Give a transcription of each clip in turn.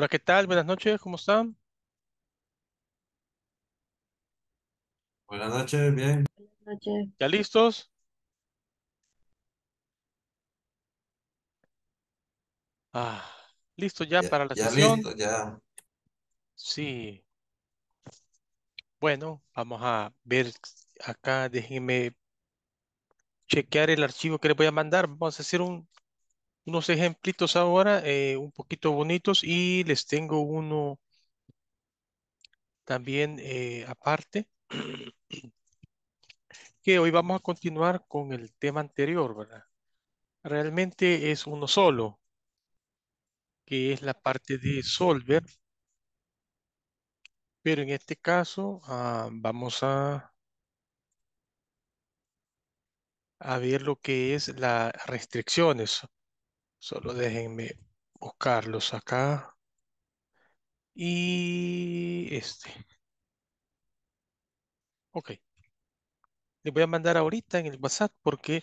Hola, ¿qué tal? Buenas noches, ¿cómo están? Buenas noches, bien. Buenas noches. ¿Ya listos? Ah, listo ya para la ya listo, ya. Sí. Bueno, vamos a ver acá, déjenme chequear el archivo que les voy a mandar. Vamos a hacer un unos ejemplitos ahora, eh, un poquito bonitos, y les tengo uno también eh, aparte, que hoy vamos a continuar con el tema anterior, ¿verdad? Realmente es uno solo, que es la parte de solver, pero en este caso ah, vamos a, a ver lo que es la restricciones Solo déjenme buscarlos acá. Y este. Ok. Les voy a mandar ahorita en el WhatsApp porque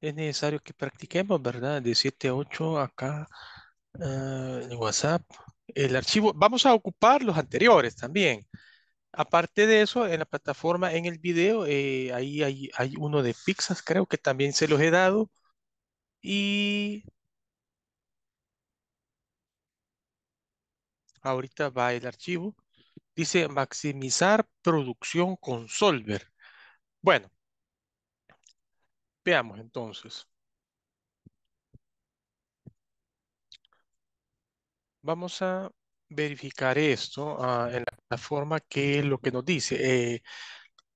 es necesario que practiquemos, ¿verdad? De 7 a 8 acá ah, en WhatsApp. El archivo, vamos a ocupar los anteriores también. Aparte de eso, en la plataforma, en el video, eh, ahí hay, hay, uno de pizzas, creo que también se los he dado. Y ahorita va el archivo. Dice maximizar producción con Solver. Bueno, veamos entonces. Vamos a verificar esto ah, en la forma que lo que nos dice. Eh,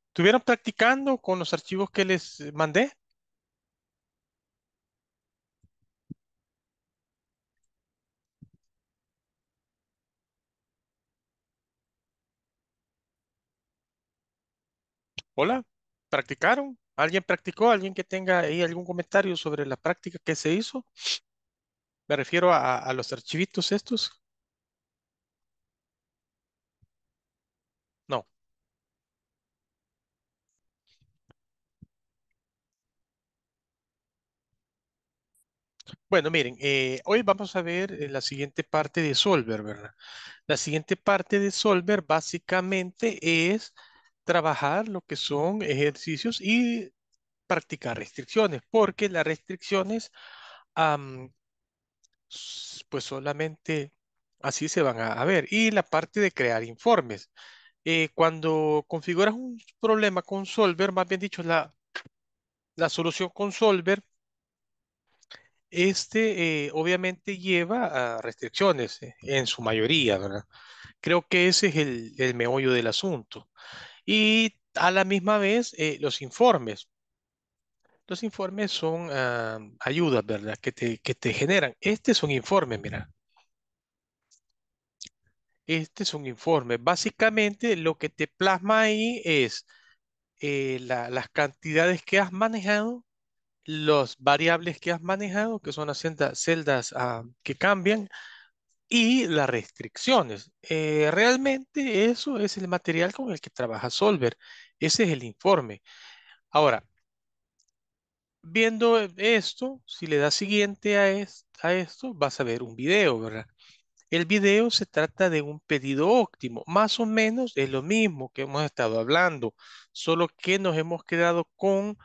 ¿Estuvieron practicando con los archivos que les mandé? Hola, ¿practicaron? ¿Alguien practicó? ¿Alguien que tenga ahí algún comentario sobre la práctica que se hizo? Me refiero a, los archivitos estos. No. Bueno, miren, eh, hoy vamos a ver eh, la siguiente parte de Solver, ¿verdad? La siguiente parte de Solver básicamente es trabajar lo que son ejercicios y practicar restricciones, porque las restricciones, pues solamente así se van a, ver. Y la parte de crear informes. Eh, cuando configuras un problema con Solver, más bien dicho, la, la solución con Solver, este eh, obviamente lleva a restricciones eh, en su mayoría, ¿verdad? Creo que ese es el, el meollo del asunto. Y a la misma vez, eh, los informes. Los informes son ah, ayudas, ¿verdad? Que te, que te generan. Este es un informe, mira. Este es un informe. Básicamente lo que te plasma ahí es eh, las cantidades que has manejado, las variables que has manejado, que son las celdas, ah, que cambian, y las restricciones. Eh, realmente eso es el material con el que trabaja Solver. Ese es el informe. Ahora, viendo esto, si le das siguiente a, a esto, vas a ver un video, ¿verdad? El video se trata de un pedido óptimo. Más o menos es lo mismo que hemos estado hablando, solo que nos hemos quedado con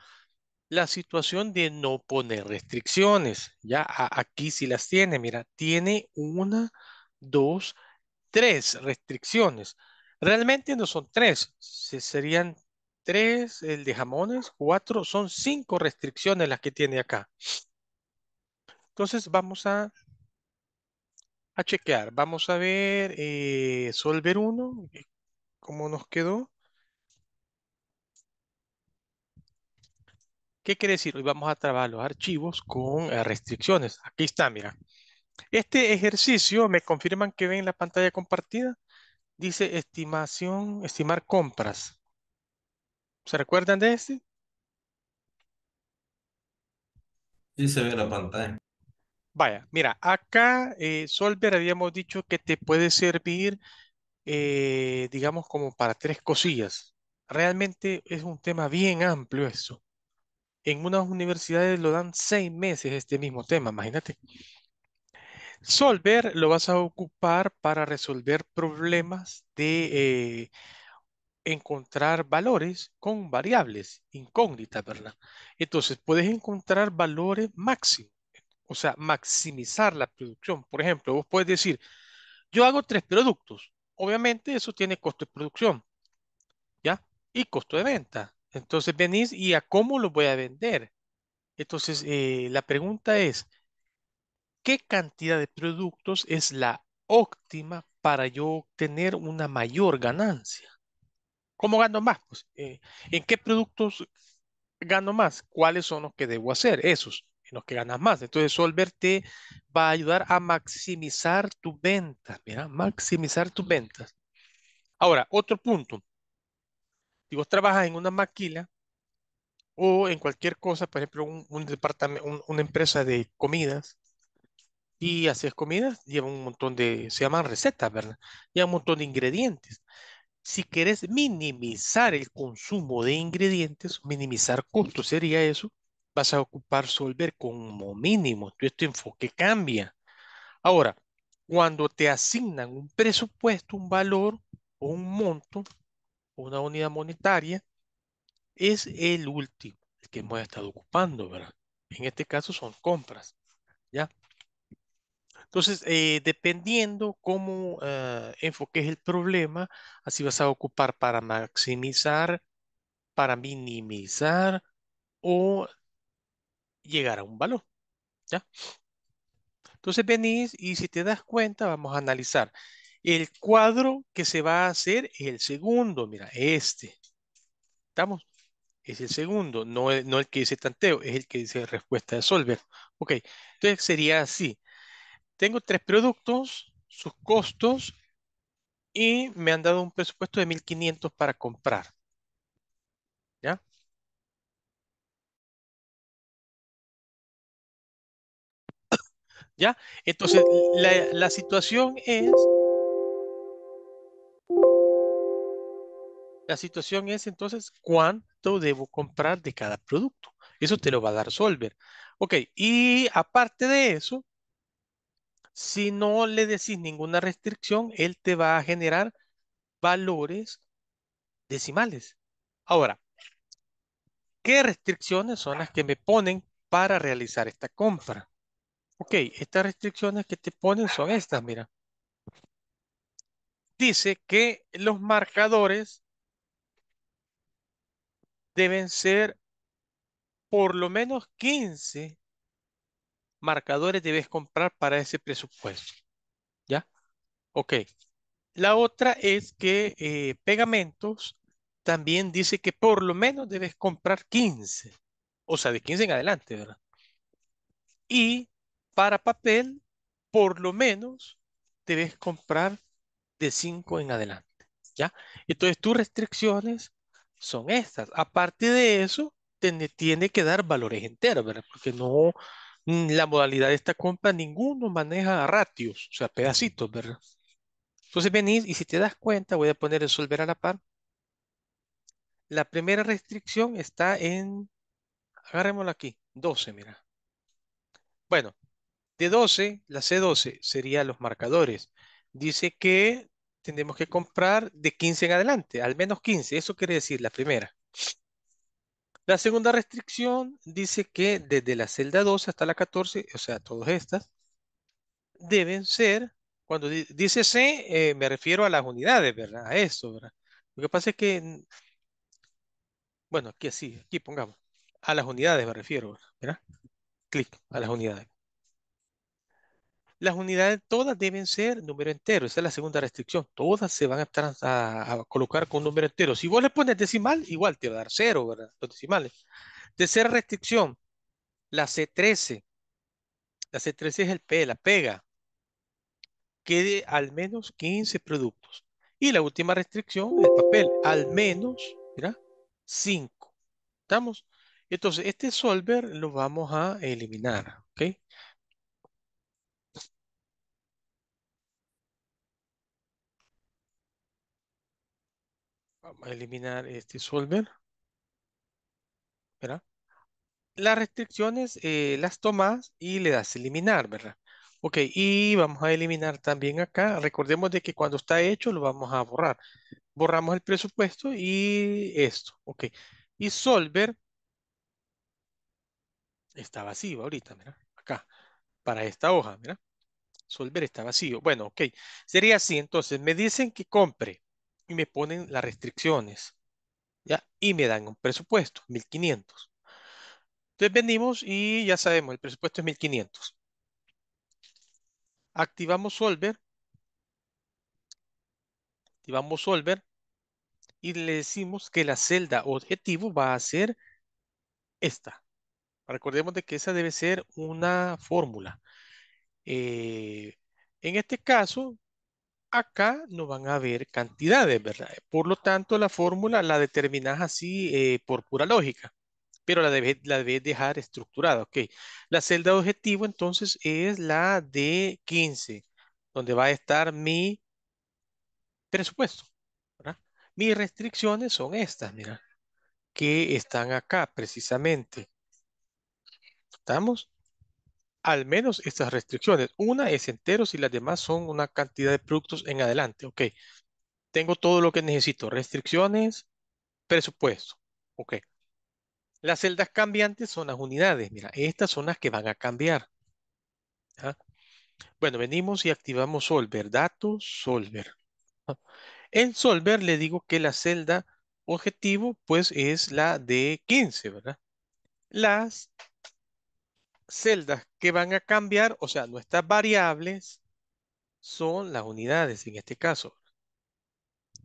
la situación de no poner restricciones. Ya aquí sí las tiene, mira, tiene una, dos, tres restricciones. Realmente no son tres, serían tres, el de jamones, cuatro, son cinco restricciones las que tiene acá. Entonces vamos a, a chequear, vamos a ver, eh, solver uno. cómo nos quedó. ¿Qué quiere decir? Hoy vamos a trabajar los archivos con eh, restricciones. Aquí está, mira. Este ejercicio, ¿me confirman que ven la pantalla compartida? Dice estimación, estimar compras. ¿Se recuerdan de este? Sí, se ve la pantalla. Vaya, mira, acá eh, Solver habíamos dicho que te puede servir, eh, digamos, como para tres cosillas. Realmente es un tema bien amplio eso. En unas universidades lo dan seis meses este mismo tema, imagínate. Solver lo vas a ocupar para resolver problemas de eh, encontrar valores con variables incógnitas, ¿verdad? Entonces, puedes encontrar valores máximos, o sea, maximizar la producción. Por ejemplo, vos puedes decir, yo hago tres productos. Obviamente, eso tiene costo de producción, ¿ya? Y costo de venta. Entonces venís y a cómo lo voy a vender. Entonces, eh, la pregunta es, ¿qué cantidad de productos es la óptima para yo obtener una mayor ganancia? ¿Cómo gano más? Pues, eh, ¿En qué productos gano más? ¿Cuáles son los que debo hacer? Esos, en los que ganas más. Entonces, Solver va a ayudar a maximizar tus ventas. Mira, maximizar tus ventas. Ahora, otro punto si vos trabajas en una maquila o en cualquier cosa, por ejemplo, un, departamento, una empresa de comidas y haces comidas, lleva un montón de, se llaman recetas, ¿verdad? Lleva un montón de ingredientes. Si querés minimizar el consumo de ingredientes, minimizar costos sería eso, vas a ocupar solver como mínimo. Entonces tu enfoque cambia. Ahora, cuando te asignan un presupuesto, un valor o un monto, una unidad monetaria es el último el que hemos estado ocupando, ¿verdad? En este caso son compras, ¿ya? Entonces, eh, dependiendo cómo eh, enfoques el problema, así vas a ocupar para maximizar, para minimizar o llegar a un valor, ¿ya? Entonces venís y si te das cuenta, vamos a analizar el cuadro que se va a hacer es el segundo, mira, este. ¿Estamos? Es el segundo, no el, no el que dice tanteo, es el que dice respuesta de Solver. Ok, entonces sería así. Tengo tres productos, sus costos, y me han dado un presupuesto de 1.500 para comprar. ¿Ya? ¿Ya? Entonces, la, la situación es La situación es entonces cuánto debo comprar de cada producto. Eso te lo va a dar Solver. Ok, y aparte de eso, si no le decís ninguna restricción, él te va a generar valores decimales. Ahora, ¿qué restricciones son las que me ponen para realizar esta compra? Ok, estas restricciones que te ponen son estas, mira. Dice que los marcadores deben ser por lo menos 15 marcadores debes comprar para ese presupuesto. ¿Ya? Ok. La otra es que eh, pegamentos también dice que por lo menos debes comprar 15. O sea, de 15 en adelante, ¿verdad? Y para papel, por lo menos debes comprar de 5 en adelante. ¿Ya? Entonces, tus restricciones son estas. Aparte de eso, tiene, tiene que dar valores enteros, ¿verdad? Porque no, mm, la modalidad de esta compra ninguno maneja ratios, o sea, pedacitos, ¿verdad? Entonces venís y si te das cuenta, voy a poner resolver a la par. La primera restricción está en, agarrémosla aquí, 12, mira. Bueno, de 12, la C12 sería los marcadores. Dice que tenemos que comprar de 15 en adelante, al menos 15. Eso quiere decir la primera. La segunda restricción dice que desde la celda 12 hasta la 14, o sea, todas estas, deben ser, cuando dice C, eh, me refiero a las unidades, ¿verdad? A eso, ¿verdad? Lo que pasa es que, bueno, aquí así, aquí pongamos, a las unidades me refiero, ¿verdad? Clic a las unidades las unidades todas deben ser número entero. Esa es la segunda restricción. Todas se van a, a, a colocar con número entero. Si vos le pones decimal, igual te va a dar cero, ¿verdad? Los decimales. Tercera restricción, la C13. La C13 es el P, la pega. Quede al menos 15 productos. Y la última restricción, el papel, al menos, ¿verdad? 5. ¿Estamos? Entonces, este solver lo vamos a eliminar, ¿ok? Vamos a eliminar este solver. ¿Verdad? Las restricciones eh, las tomas y le das eliminar, ¿verdad? Ok, y vamos a eliminar también acá. Recordemos de que cuando está hecho lo vamos a borrar. Borramos el presupuesto y esto. Ok, y solver está vacío ahorita, mira, acá, para esta hoja, mira. Solver está vacío. Bueno, ok, sería así. Entonces, me dicen que compre y me ponen las restricciones, ¿ya? Y me dan un presupuesto, 1500. Entonces venimos y ya sabemos, el presupuesto es 1500. Activamos Solver. Activamos Solver. Y le decimos que la celda objetivo va a ser esta. Recordemos de que esa debe ser una fórmula. Eh, en este caso, acá no van a haber cantidades, ¿verdad? Por lo tanto, la fórmula la determinas así eh, por pura lógica, pero la debes, la dejar estructurada, ¿ok? La celda objetivo entonces es la de 15, donde va a estar mi presupuesto, ¿verdad? Mis restricciones son estas, mira, que están acá precisamente. ¿Estamos? al menos estas restricciones. Una es enteros y las demás son una cantidad de productos en adelante. Ok, tengo todo lo que necesito. Restricciones, presupuesto. Ok. Las celdas cambiantes son las unidades. Mira, estas son las que van a cambiar. Bueno, venimos y activamos Solver. Datos, Solver. En Solver le digo que la celda objetivo, pues, es la de 15, ¿verdad? Las celdas que van a cambiar, o sea, nuestras variables son las unidades en este caso,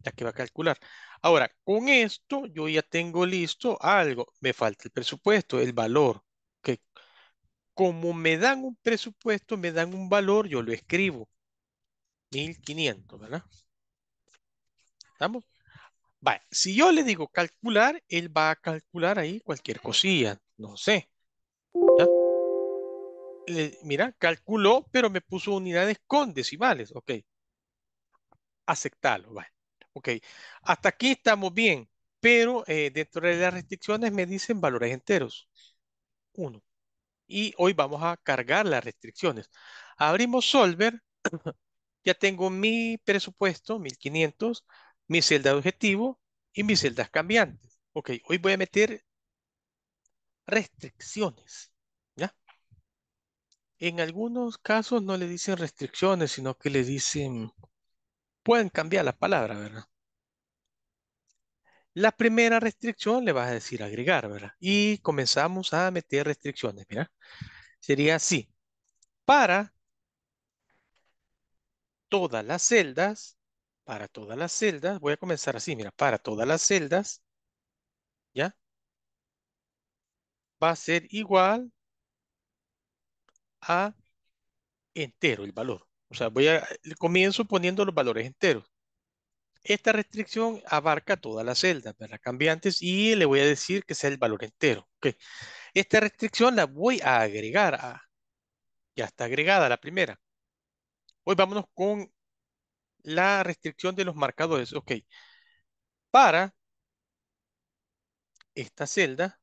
la que va a calcular. Ahora, con esto yo ya tengo listo algo. Me falta el presupuesto, el valor. Que como me dan un presupuesto, me dan un valor, yo lo escribo. 1500, ¿verdad? ¿Estamos? si yo le digo calcular, él va a calcular ahí cualquier cosilla. No sé. ¿Ya? Eh, mira, calculó, pero me puso unidades con decimales. Ok. Aceptarlo. Vale. Ok. Hasta aquí estamos bien, pero eh, dentro de las restricciones me dicen valores enteros. Uno. Y hoy vamos a cargar las restricciones. Abrimos Solver. ya tengo mi presupuesto, 1500, mi celda de objetivo y mis celdas cambiantes. Ok, hoy voy a meter restricciones. En algunos casos no le dicen restricciones, sino que le dicen, pueden cambiar la palabra. ¿verdad? La primera restricción le vas a decir agregar, ¿verdad? Y comenzamos a meter restricciones, mira. Sería así. Para todas las celdas, para todas las celdas, voy a comenzar así, mira, para todas las celdas, ¿ya? Va a ser igual a entero el valor. O sea, voy a, comienzo poniendo los valores enteros. Esta restricción abarca todas pues, las celdas, ¿verdad? Cambiantes, y le voy a decir que sea el valor entero. Okay. Esta restricción la voy a agregar a. Ya está agregada la primera. Hoy vámonos con la restricción de los marcadores. Ok. Para esta celda,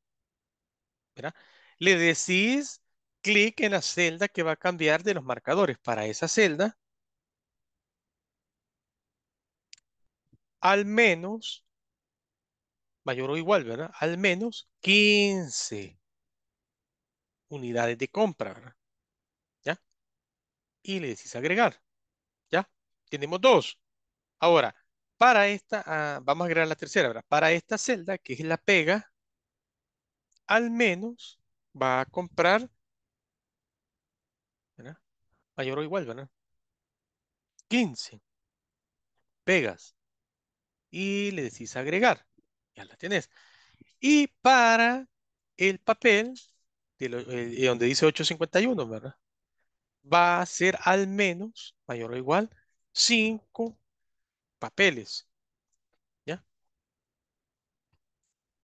¿verdad? le decís clic en la celda que va a cambiar de los marcadores. Para esa celda, al menos, mayor o igual, ¿verdad? Al menos 15 unidades de compra, ¿Ya? Y le decís agregar. ¿Ya? Tenemos dos. Ahora, para esta, ah, vamos a agregar la tercera, ¿verdad? Para esta celda, que es la pega, al menos va a comprar Mayor ah, o igual, ¿verdad? 15. Pegas. Y le decís agregar. Ya la tienes. Y para el papel, eh, eh, donde dice 851, ¿verdad? Va a ser al menos, mayor o igual, 5 papeles. ¿Ya?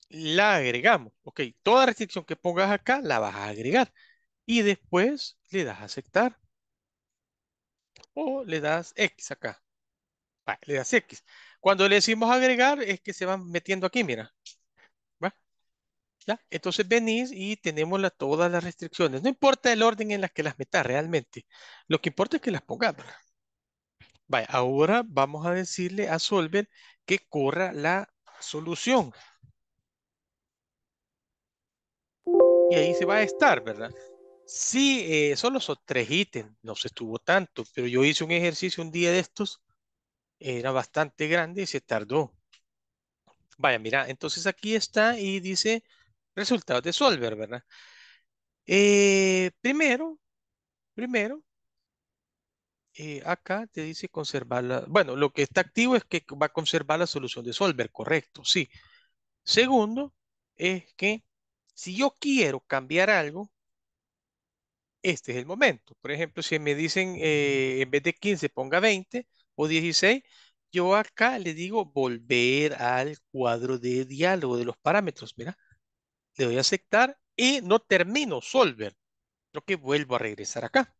La agregamos. Ok, toda restricción que pongas acá la vas a agregar. Y después le das a aceptar o le das X acá. Ah, le das X. Cuando le decimos agregar es que se van metiendo aquí, mira. ¿Va? ¿Ya? Entonces venís y tenemos todas las restricciones. No importa el orden en las que las metas realmente. Lo que importa es que las pongas. Vaya, ahora vamos a decirle a Solver que corra la solución. Y ahí se va a estar, ¿verdad? Sí, eh, solo son tres ítems, no se estuvo tanto, pero yo hice un ejercicio un día de estos, era bastante grande y se tardó. Vaya, mira, entonces aquí está y dice resultados de Solver, ¿verdad? Eh, primero, primero, eh, acá te dice conservar la... Bueno, lo que está activo es que va a conservar la solución de Solver, correcto, sí. Segundo, es que si yo quiero cambiar algo, este es el momento. Por ejemplo, si me dicen mm. eh, en vez de 15 ponga 20 o 16, yo acá le digo volver al cuadro de diálogo de los parámetros. Mira, le doy a aceptar y no termino solver. Lo que vuelvo a regresar acá.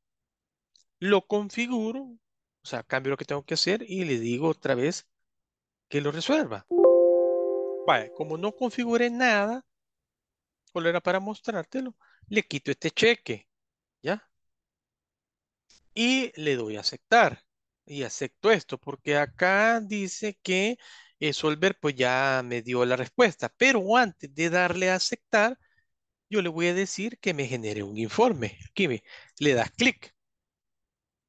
Lo configuro, o sea, cambio lo que tengo que hacer y le digo otra vez que lo resuelva. como no configure nada, solo era para mostrártelo, le quito este cheque ¿Ya? Y le doy a aceptar. Y acepto esto porque acá dice que eh, Solver pues ya me dio la respuesta. Pero antes de darle a aceptar, yo le voy a decir que me genere un informe. Aquí le das clic.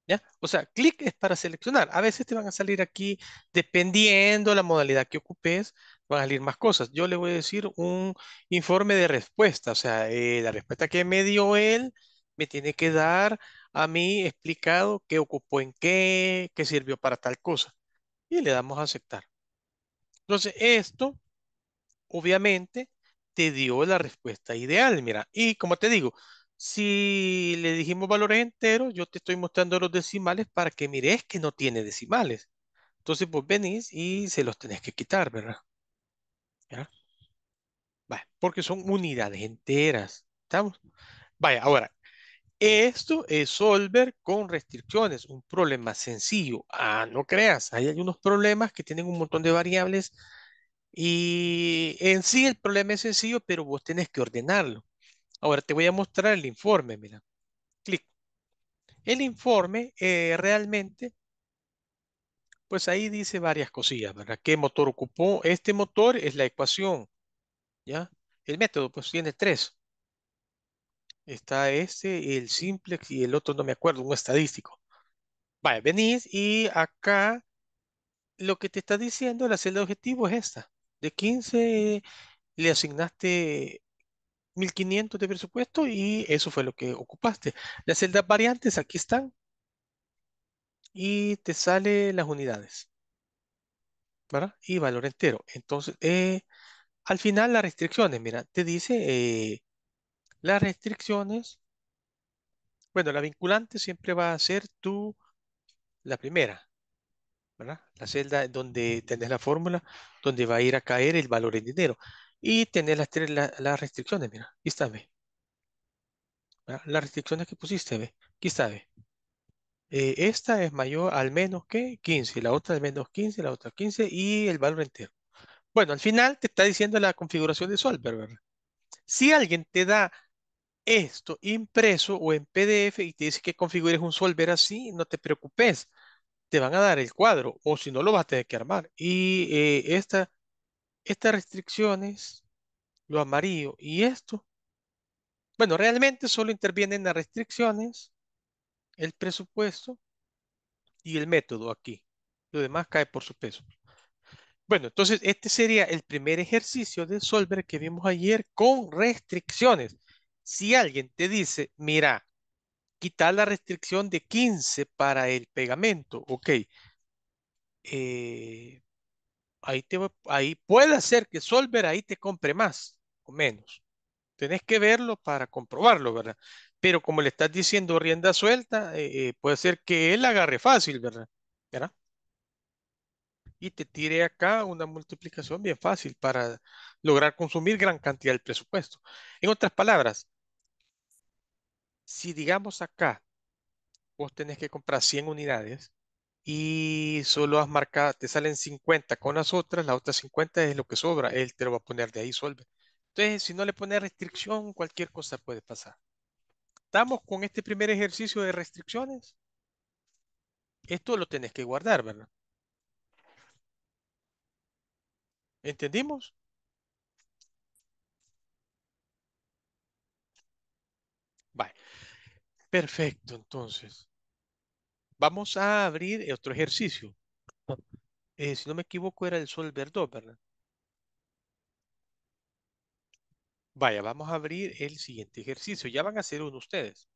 ¿Ya? O sea, clic es para seleccionar. A veces te van a salir aquí, dependiendo la modalidad que ocupes, van a salir más cosas. Yo le voy a decir un informe de respuesta, o sea, eh, la respuesta que me dio él me tiene que dar a mí explicado qué ocupó en qué, qué sirvió para tal cosa. Y le damos a aceptar. Entonces, esto, obviamente, te dio la respuesta ideal, mira. Y como te digo, si le dijimos valores enteros, yo te estoy mostrando los decimales para que mires que no tiene decimales. Entonces, pues venís y se los tenés que quitar, ¿verdad? ¿Ya? porque son unidades enteras. ¿Estamos? Vaya, ahora, esto es solver con restricciones, un problema sencillo. Ah, no creas, hay unos problemas que tienen un montón de variables y en sí el problema es sencillo, pero vos tenés que ordenarlo. Ahora te voy a mostrar el informe, mira. Clic. El informe eh, realmente, pues ahí dice varias cosillas, ¿verdad? ¿Qué motor ocupó? Este motor es la ecuación, ¿ya? El método, pues tiene tres. Está este, el simplex y el otro no me acuerdo, un estadístico. Vale, venís y acá lo que te está diciendo la celda de objetivo es esta. De 15 le asignaste 1500 de presupuesto y eso fue lo que ocupaste. Las celdas variantes aquí están y te sale las unidades. ¿Verdad? Y valor entero. Entonces, eh, al final las restricciones, mira, te dice eh, las restricciones, bueno, la vinculante siempre va a ser tú, la primera, ¿verdad? La celda donde tenés la fórmula, donde va a ir a caer el valor en dinero. Y tenés las tres, las restricciones, mira, aquí está, ve. Las restricciones que pusiste, ve, aquí está, ve. Eh, esta es mayor al menos que 15, la otra al menos 15, la otra 15 y el valor entero. Bueno, al final te está diciendo la configuración de solver, ¿verdad? Si alguien te da esto impreso o en PDF y te dice que configures un solver así, no te preocupes, te van a dar el cuadro o si no lo vas a tener que armar. Y eh, esta, estas restricciones, lo amarillo y esto, bueno, realmente solo intervienen las restricciones, el presupuesto y el método aquí. Lo demás cae por su peso. Bueno, entonces este sería el primer ejercicio de Solver que vimos ayer con restricciones. Si alguien te dice, mira, quita la restricción de 15 para el pegamento, ok. Eh, ahí, te, ahí puede ser que Solver ahí te compre más o menos. Tenés que verlo para comprobarlo, ¿verdad? Pero como le estás diciendo rienda suelta, eh, eh, puede ser que él agarre fácil, ¿verdad? ¿verdad? Y te tire acá una multiplicación bien fácil para lograr consumir gran cantidad del presupuesto. En otras palabras, si digamos acá, vos tenés que comprar 100 unidades y solo has marcado, te salen 50 con las otras, las otras 50 es lo que sobra, él te lo va a poner de ahí, solve. Entonces, si no le pones restricción, cualquier cosa puede pasar. ¿Estamos con este primer ejercicio de restricciones? Esto lo tenés que guardar, ¿verdad? ¿Entendimos? Perfecto, entonces. Vamos a abrir eh, otro ejercicio. Eh, si no me equivoco, era el Solver 2, ¿verdad? Vaya, vamos a abrir el siguiente ejercicio. Ya van a hacer uno ustedes.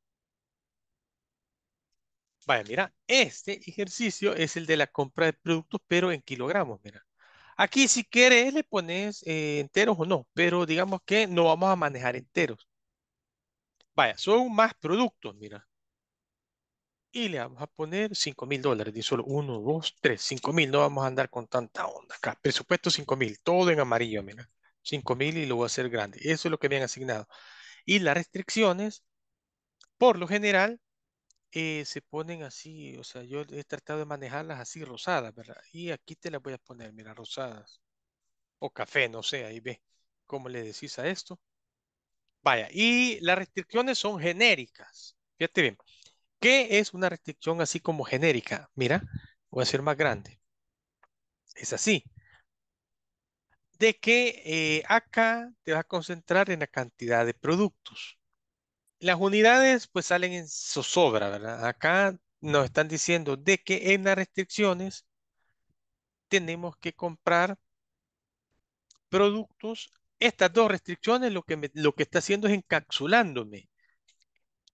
Vaya, mira, este ejercicio es el de la compra de productos, pero en kilogramos, mira. Aquí si quieres le pones eh, enteros o no, pero digamos que no vamos a manejar enteros. Vaya, son más productos, mira. Y le vamos a poner 5 mil dólares. Y solo 1, 2, 3, 5 mil. No vamos a andar con tanta onda acá. Presupuesto 5 mil. Todo en amarillo, mira. 5 mil y lo voy a hacer grande. Eso es lo que me han asignado. Y las restricciones, por lo general, eh, se ponen así. O sea, yo he tratado de manejarlas así rosadas, ¿verdad? Y aquí te las voy a poner, mira, rosadas. O café, no sé, ahí ve. ¿Cómo le decís a esto? Vaya, y las restricciones son genéricas. Fíjate bien. ¿Qué es una restricción así como genérica? Mira, voy a hacer más grande. Es así. De que eh, acá te vas a concentrar en la cantidad de productos. Las unidades pues salen en zozobra, ¿verdad? Acá nos están diciendo de que en las restricciones tenemos que comprar productos estas dos restricciones lo que, lo que está haciendo es encapsulándome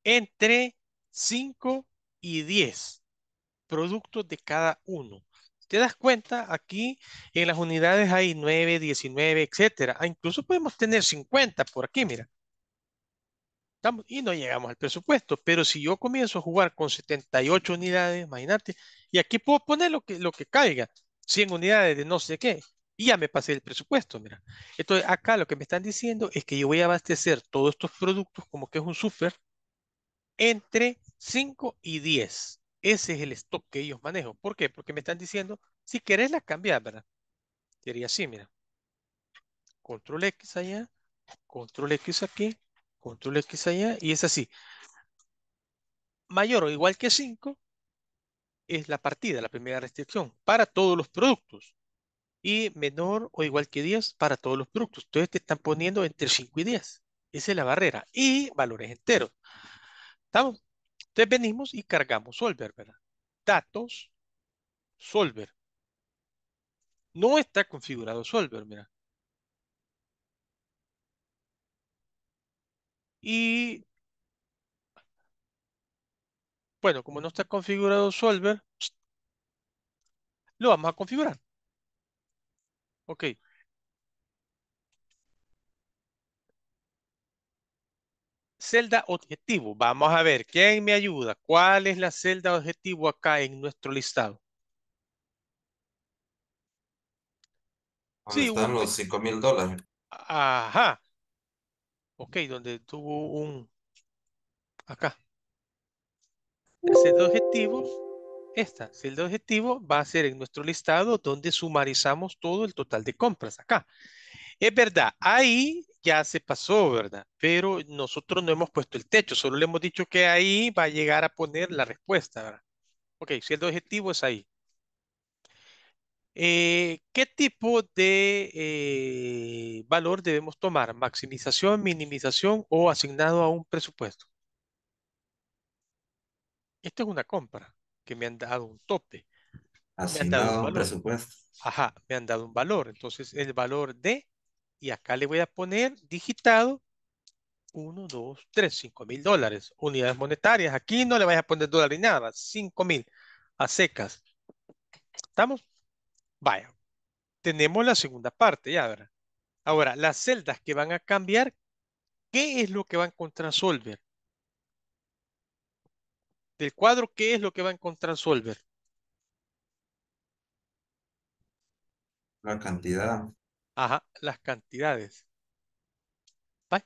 entre 5 y 10 productos de cada uno. Te das cuenta, aquí en las unidades hay 9, 19, etcétera. Ah, incluso podemos tener 50 por aquí, mira. Estamos, y no llegamos al presupuesto. Pero si yo comienzo a jugar con 78 unidades, imagínate, y aquí puedo poner lo que, lo que caiga. 100 unidades de no sé qué, y ya me pasé el presupuesto, mira. Entonces, acá lo que me están diciendo es que yo voy a abastecer todos estos productos, como que es un super, entre 5 y 10. Ese es el stock que ellos manejan. ¿Por qué? Porque me están diciendo, si querés la cambiar, ¿verdad? Sería así, mira. Control X allá, control X aquí, control X allá, y es así. Mayor o igual que 5 es la partida, la primera restricción, para todos los productos y menor o igual que 10 para todos los productos. entonces te están poniendo entre 5 y 10. Esa es la barrera. Y valores enteros. ¿Estamos? Entonces venimos y cargamos solver, ¿verdad? Datos, solver. No está configurado solver, mira. Y bueno, como no está configurado solver, lo vamos a configurar. Ok. Celda objetivo. Vamos a ver, ¿quién me ayuda? ¿Cuál es la celda objetivo acá en nuestro listado? Sí, están los 5 mil dólares. Ajá. Ok, donde tuvo un... Acá. La celda objetivo esta si el objetivo va a ser en nuestro listado donde sumarizamos todo el total de compras acá. Es verdad, ahí ya se pasó, ¿verdad? Pero nosotros no hemos puesto el techo, solo le hemos dicho que ahí va a llegar a poner la respuesta, ¿verdad? Ok, si el objetivo es ahí. Eh, ¿Qué tipo de eh, valor debemos tomar? ¿Maximización, minimización o asignado a un presupuesto? Esto es una compra que me han dado un tope. Asignado un presupuesto. Ajá, me han dado un valor. Entonces, el valor de, y acá le voy a poner digitado, 1, 2, 3, 5 mil dólares. Unidades monetarias. Aquí no le vayas a poner dólar ni nada. 5 mil a secas. ¿Estamos? Vaya. Tenemos la segunda parte, ya verá. Ahora, las celdas que van a cambiar, ¿qué es lo que va a encontrar Solver? el cuadro, ¿qué es lo que va a encontrar Solver? La cantidad. Ajá, las cantidades.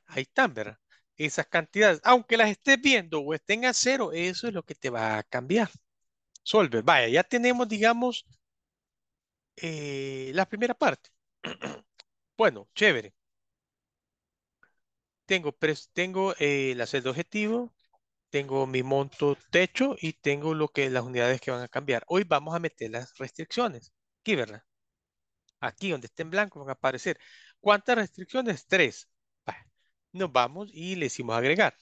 Ahí están, ¿verdad? Esas cantidades, aunque las estés viendo o estén a cero, eso es lo que te va a cambiar. Solver, vaya, ya tenemos, digamos, eh, la primera parte. bueno, chévere. Tengo, tengo eh, hacer de objetivo, tengo mi monto techo y tengo lo que las unidades que van a cambiar. Hoy vamos a meter las restricciones. Aquí, ¿verdad? Aquí donde esté en blanco van a aparecer. ¿Cuántas restricciones? Tres. nos vamos y le decimos agregar.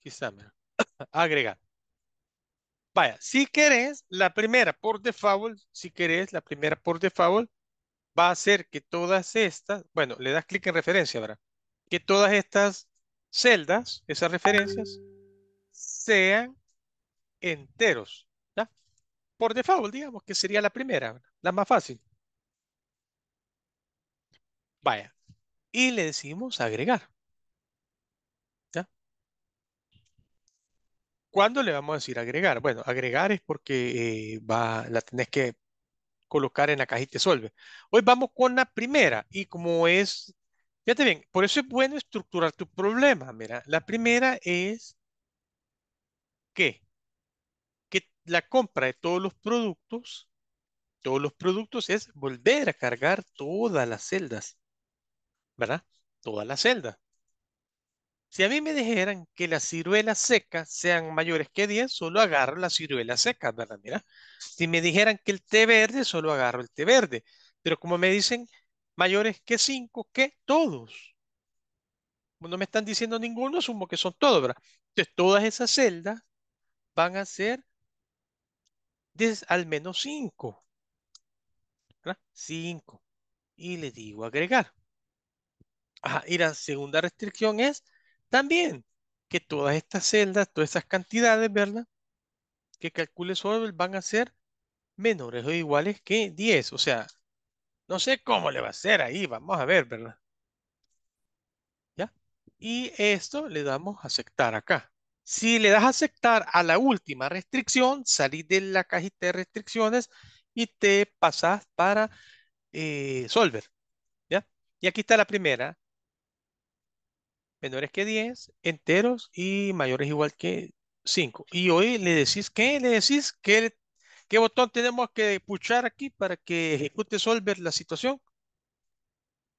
Quizá me... agregar. Vaya, si querés, la primera por default, si querés, la primera por default, va a hacer que todas estas, bueno, le das clic en referencia, ¿verdad? Que todas estas celdas, esas referencias, sean enteros, Por default, digamos que sería la primera, la más fácil. Vaya. Y le decimos agregar. ¿Ya? ¿Cuándo le vamos a decir agregar? Bueno, agregar es porque eh, va, la tenés que colocar en la cajita te solve. Hoy vamos con la primera y como es, fíjate bien, por eso es bueno estructurar tu problema. Mira, la primera es qué que la compra de todos los productos, todos los productos es volver a cargar todas las celdas, ¿verdad? Todas las celdas. Si a mí me dijeran que las ciruelas secas sean mayores que 10, solo agarro las ciruelas secas, ¿verdad? Mira, si me dijeran que el té verde, solo agarro el té verde. Pero como me dicen mayores que 5, que todos. No me están diciendo ninguno, sumo que son todos, ¿verdad? Entonces, todas esas celdas van a ser de al menos 5. 5. Y le digo agregar. Ajá, y la segunda restricción es también que todas estas celdas, todas estas cantidades, ¿verdad? Que calcule Solver van a ser menores o iguales que 10. O sea, no sé cómo le va a ser ahí, vamos a ver, ¿verdad? ¿Ya? Y esto le damos a aceptar acá. Si le das a aceptar a la última restricción, salís de la cajita de restricciones y te pasás para eh, Solver. ¿Ya? Y aquí está la primera menores que 10, enteros y mayores igual que 5. Y hoy le decís, ¿qué? Le decís, ¿qué, qué botón tenemos que puchar aquí para que ejecute Solver la situación?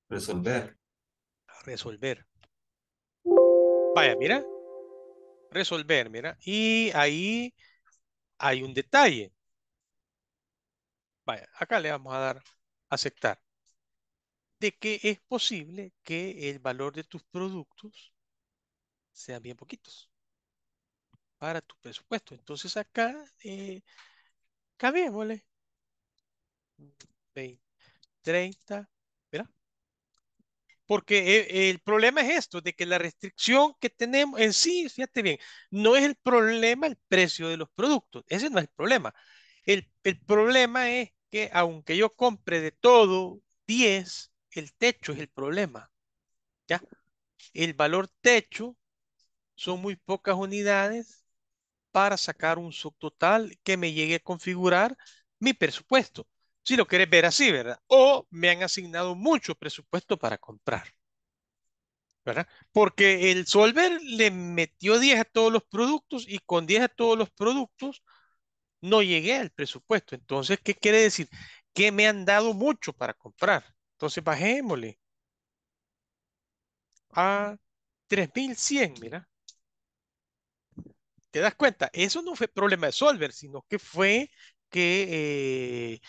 Resolver. Resolver. Vaya, mira. Resolver, mira. Y ahí hay un detalle. Vaya, acá le vamos a dar aceptar de que es posible que el valor de tus productos sean bien poquitos para tu presupuesto. Entonces acá eh, cambiémosle 20, 30, ¿verdad? Porque e, el problema es esto, de que la restricción que tenemos en sí, fíjate bien, no es el problema el precio de los productos, ese no es el problema. El, el problema es que aunque yo compre de todo 10, el techo es el problema. ¿Ya? El valor techo son muy pocas unidades para sacar un subtotal que me llegue a configurar mi presupuesto. Si lo quieres ver así, ¿verdad? O me han asignado mucho presupuesto para comprar. ¿Verdad? Porque el Solver le metió 10 a todos los productos y con 10 a todos los productos no llegué al presupuesto. Entonces, ¿qué quiere decir? Que me han dado mucho para comprar. Entonces bajémosle a 3100, mira. ¿Te das cuenta? Eso no fue problema de Solver, sino que fue que eh,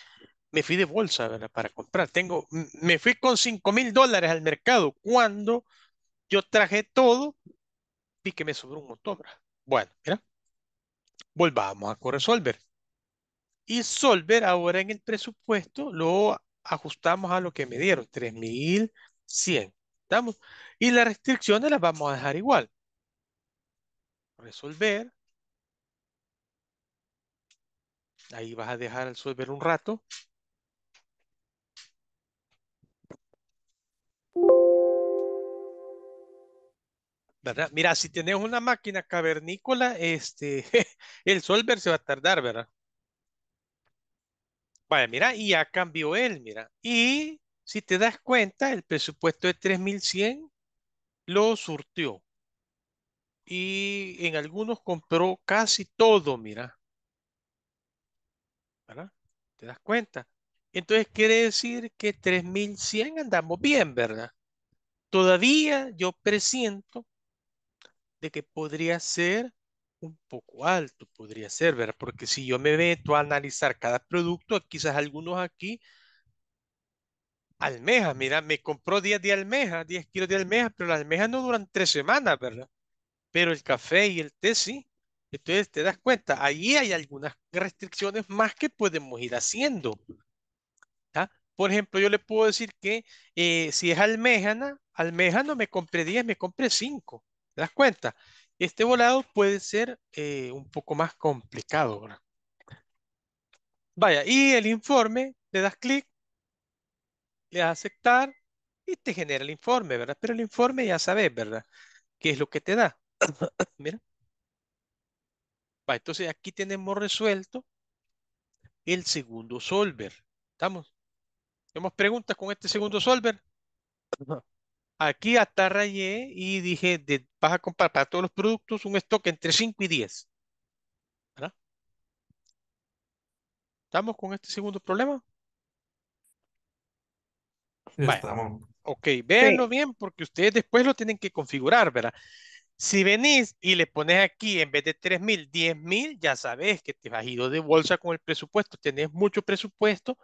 me fui de bolsa ¿verdad? para comprar. Tengo, me fui con cinco mil dólares al mercado cuando yo traje todo y que me sobró un montón. Bueno, mira. Volvamos a Corresolver. Y Solver ahora en el presupuesto lo ajustamos a lo que me dieron, 3100. ¿Estamos? Y las restricciones las vamos a dejar igual. Resolver. Ahí vas a dejar el solver un rato. ¿Verdad? Mira, si tenés una máquina cavernícola, este, el solver se va a tardar, ¿verdad? Vaya, mira, y ya cambió él, mira. Y si te das cuenta, el presupuesto de 3100 lo surtió. Y en algunos compró casi todo, mira. ¿Verdad? ¿Te das cuenta? Entonces quiere decir que 3100 andamos bien, ¿verdad? Todavía yo presiento de que podría ser un poco alto, podría ser, ¿verdad? Porque si yo me meto a analizar cada producto, quizás algunos aquí, almejas, mira, me compró 10 de almejas, 10 kilos de almejas, pero las almejas no duran tres semanas, ¿verdad? Pero el café y el té sí. Entonces te das cuenta, ahí hay algunas restricciones más que podemos ir haciendo. Por ejemplo, yo le puedo decir que eh, si es almejana, almeja no me compré 10, me compré 5. ¿Te das cuenta? Este volado puede ser eh, un poco más complicado. Vaya, y el informe, le das clic, le das aceptar y te genera el informe, ¿verdad? Pero el informe ya sabes, ¿verdad? ¿Qué es lo que te da? Mira. Va, entonces aquí tenemos resuelto el segundo solver. ¿Estamos? ¿Tenemos preguntas con este segundo solver? Aquí atarrayé y dije, vas a comprar para todos los productos un stock entre 5 y 10. ¿Estamos con este segundo problema? Bueno, Estamos. ok, véanlo bien porque ustedes después lo tienen que configurar, ¿verdad? Si venís y le pones aquí en vez de 3.000, mil, mil, ya sabes que te has ido de bolsa con el presupuesto, tenés mucho presupuesto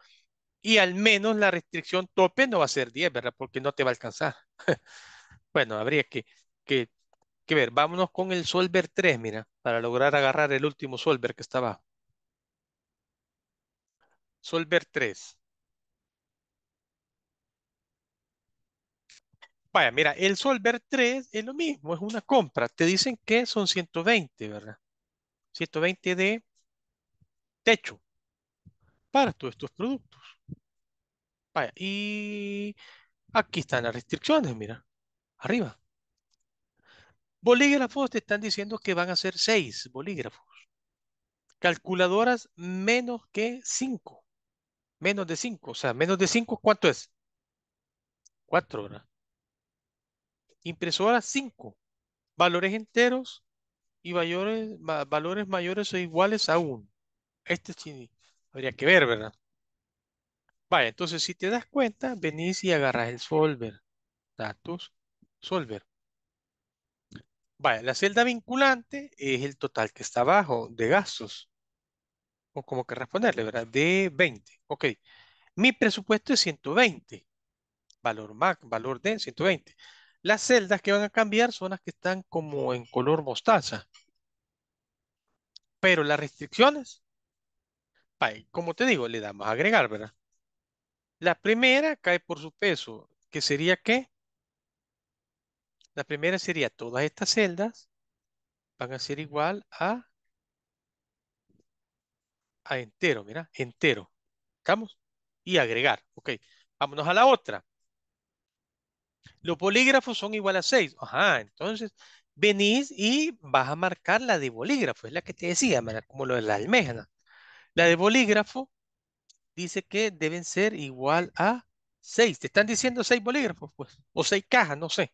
y al menos la restricción tope no va a ser 10, ¿verdad? Porque no te va a alcanzar. bueno, habría que, que, ver. Vámonos con el solver 3, mira, para lograr agarrar el último solver que estaba Solver 3. Vaya, mira, el solver 3 es lo mismo, es una compra. Te dicen que son 120, ¿verdad? 120 de techo para todos estos productos y aquí están las restricciones, mira, arriba. Bolígrafos te están diciendo que van a ser seis bolígrafos. Calculadoras menos que cinco. Menos de cinco. O sea, menos de cinco, ¿cuánto es? Cuatro, ¿verdad? Impresoras cinco. Valores enteros y valores, valores mayores o iguales a un. Este sí habría que ver, ¿verdad? Vaya, entonces si te das cuenta, venís y agarras el solver. Datos, solver. Vaya, la celda vinculante es el total que está abajo de gastos. O como que responderle, ¿verdad? De 20. Ok. Mi presupuesto es 120. Valor MAC, valor D, 120. Las celdas que van a cambiar son las que están como en color mostaza. Pero las restricciones, como te digo, le damos a agregar, ¿verdad? La primera cae por su peso, que sería ¿qué? La primera sería todas estas celdas van a ser igual a a entero, mira, entero. ¿Estamos? Y agregar. Ok, vámonos a la otra. Los bolígrafos son igual a 6. Ajá, entonces venís y vas a marcar la de bolígrafo. Es la que te decía, como lo de la almendra, La de bolígrafo dice que deben ser igual a 6. Te están diciendo 6 bolígrafos, pues, o 6 cajas, no sé.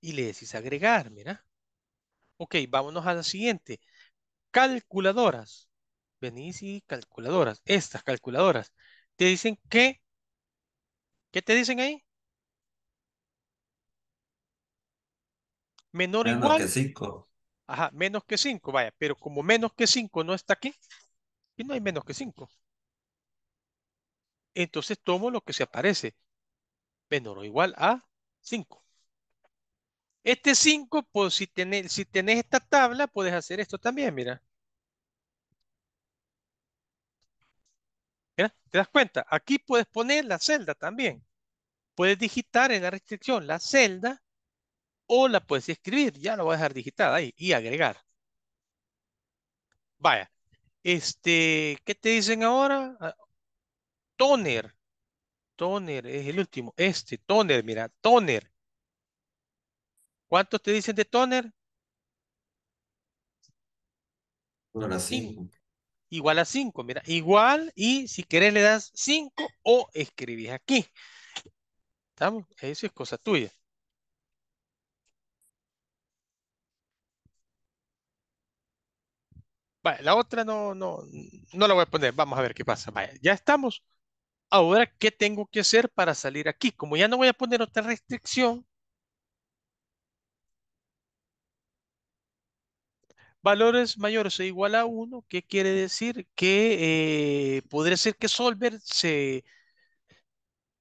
Y le decís agregar, mira. Ok, vámonos a la siguiente. Calculadoras. Venís y calculadoras. Estas calculadoras. Te dicen que... ¿Qué te dicen ahí? Menor o igual. Menos que 5. Ajá, menos que 5, vaya. Pero como menos que 5 no está aquí, y no hay menos que 5. Entonces tomo lo que se aparece. Menor o igual a 5. Este 5, pues si tenés, si tenés esta tabla, puedes hacer esto también, mira. ¿te das cuenta? Aquí puedes poner la celda también. Puedes digitar en la restricción la celda o la puedes escribir. Ya lo voy a dejar digitada ahí y agregar. Vaya. Este, ¿qué te dicen ahora? Ah, Toner. Toner es el último. Este, toner, mira, toner. ¿Cuántos te dicen de toner? Igual a cinco Igual a cinco, mira, igual y si querés le das cinco o escribís aquí. ¿Estamos? Eso es cosa tuya. Vale, la otra no, no, no la voy a poner. Vamos a ver qué pasa. ya estamos. Ahora, ¿qué tengo que hacer para salir aquí? Como ya no voy a poner otra restricción, valores mayores o igual a 1, ¿qué quiere decir? Que eh, podría ser que Solver se,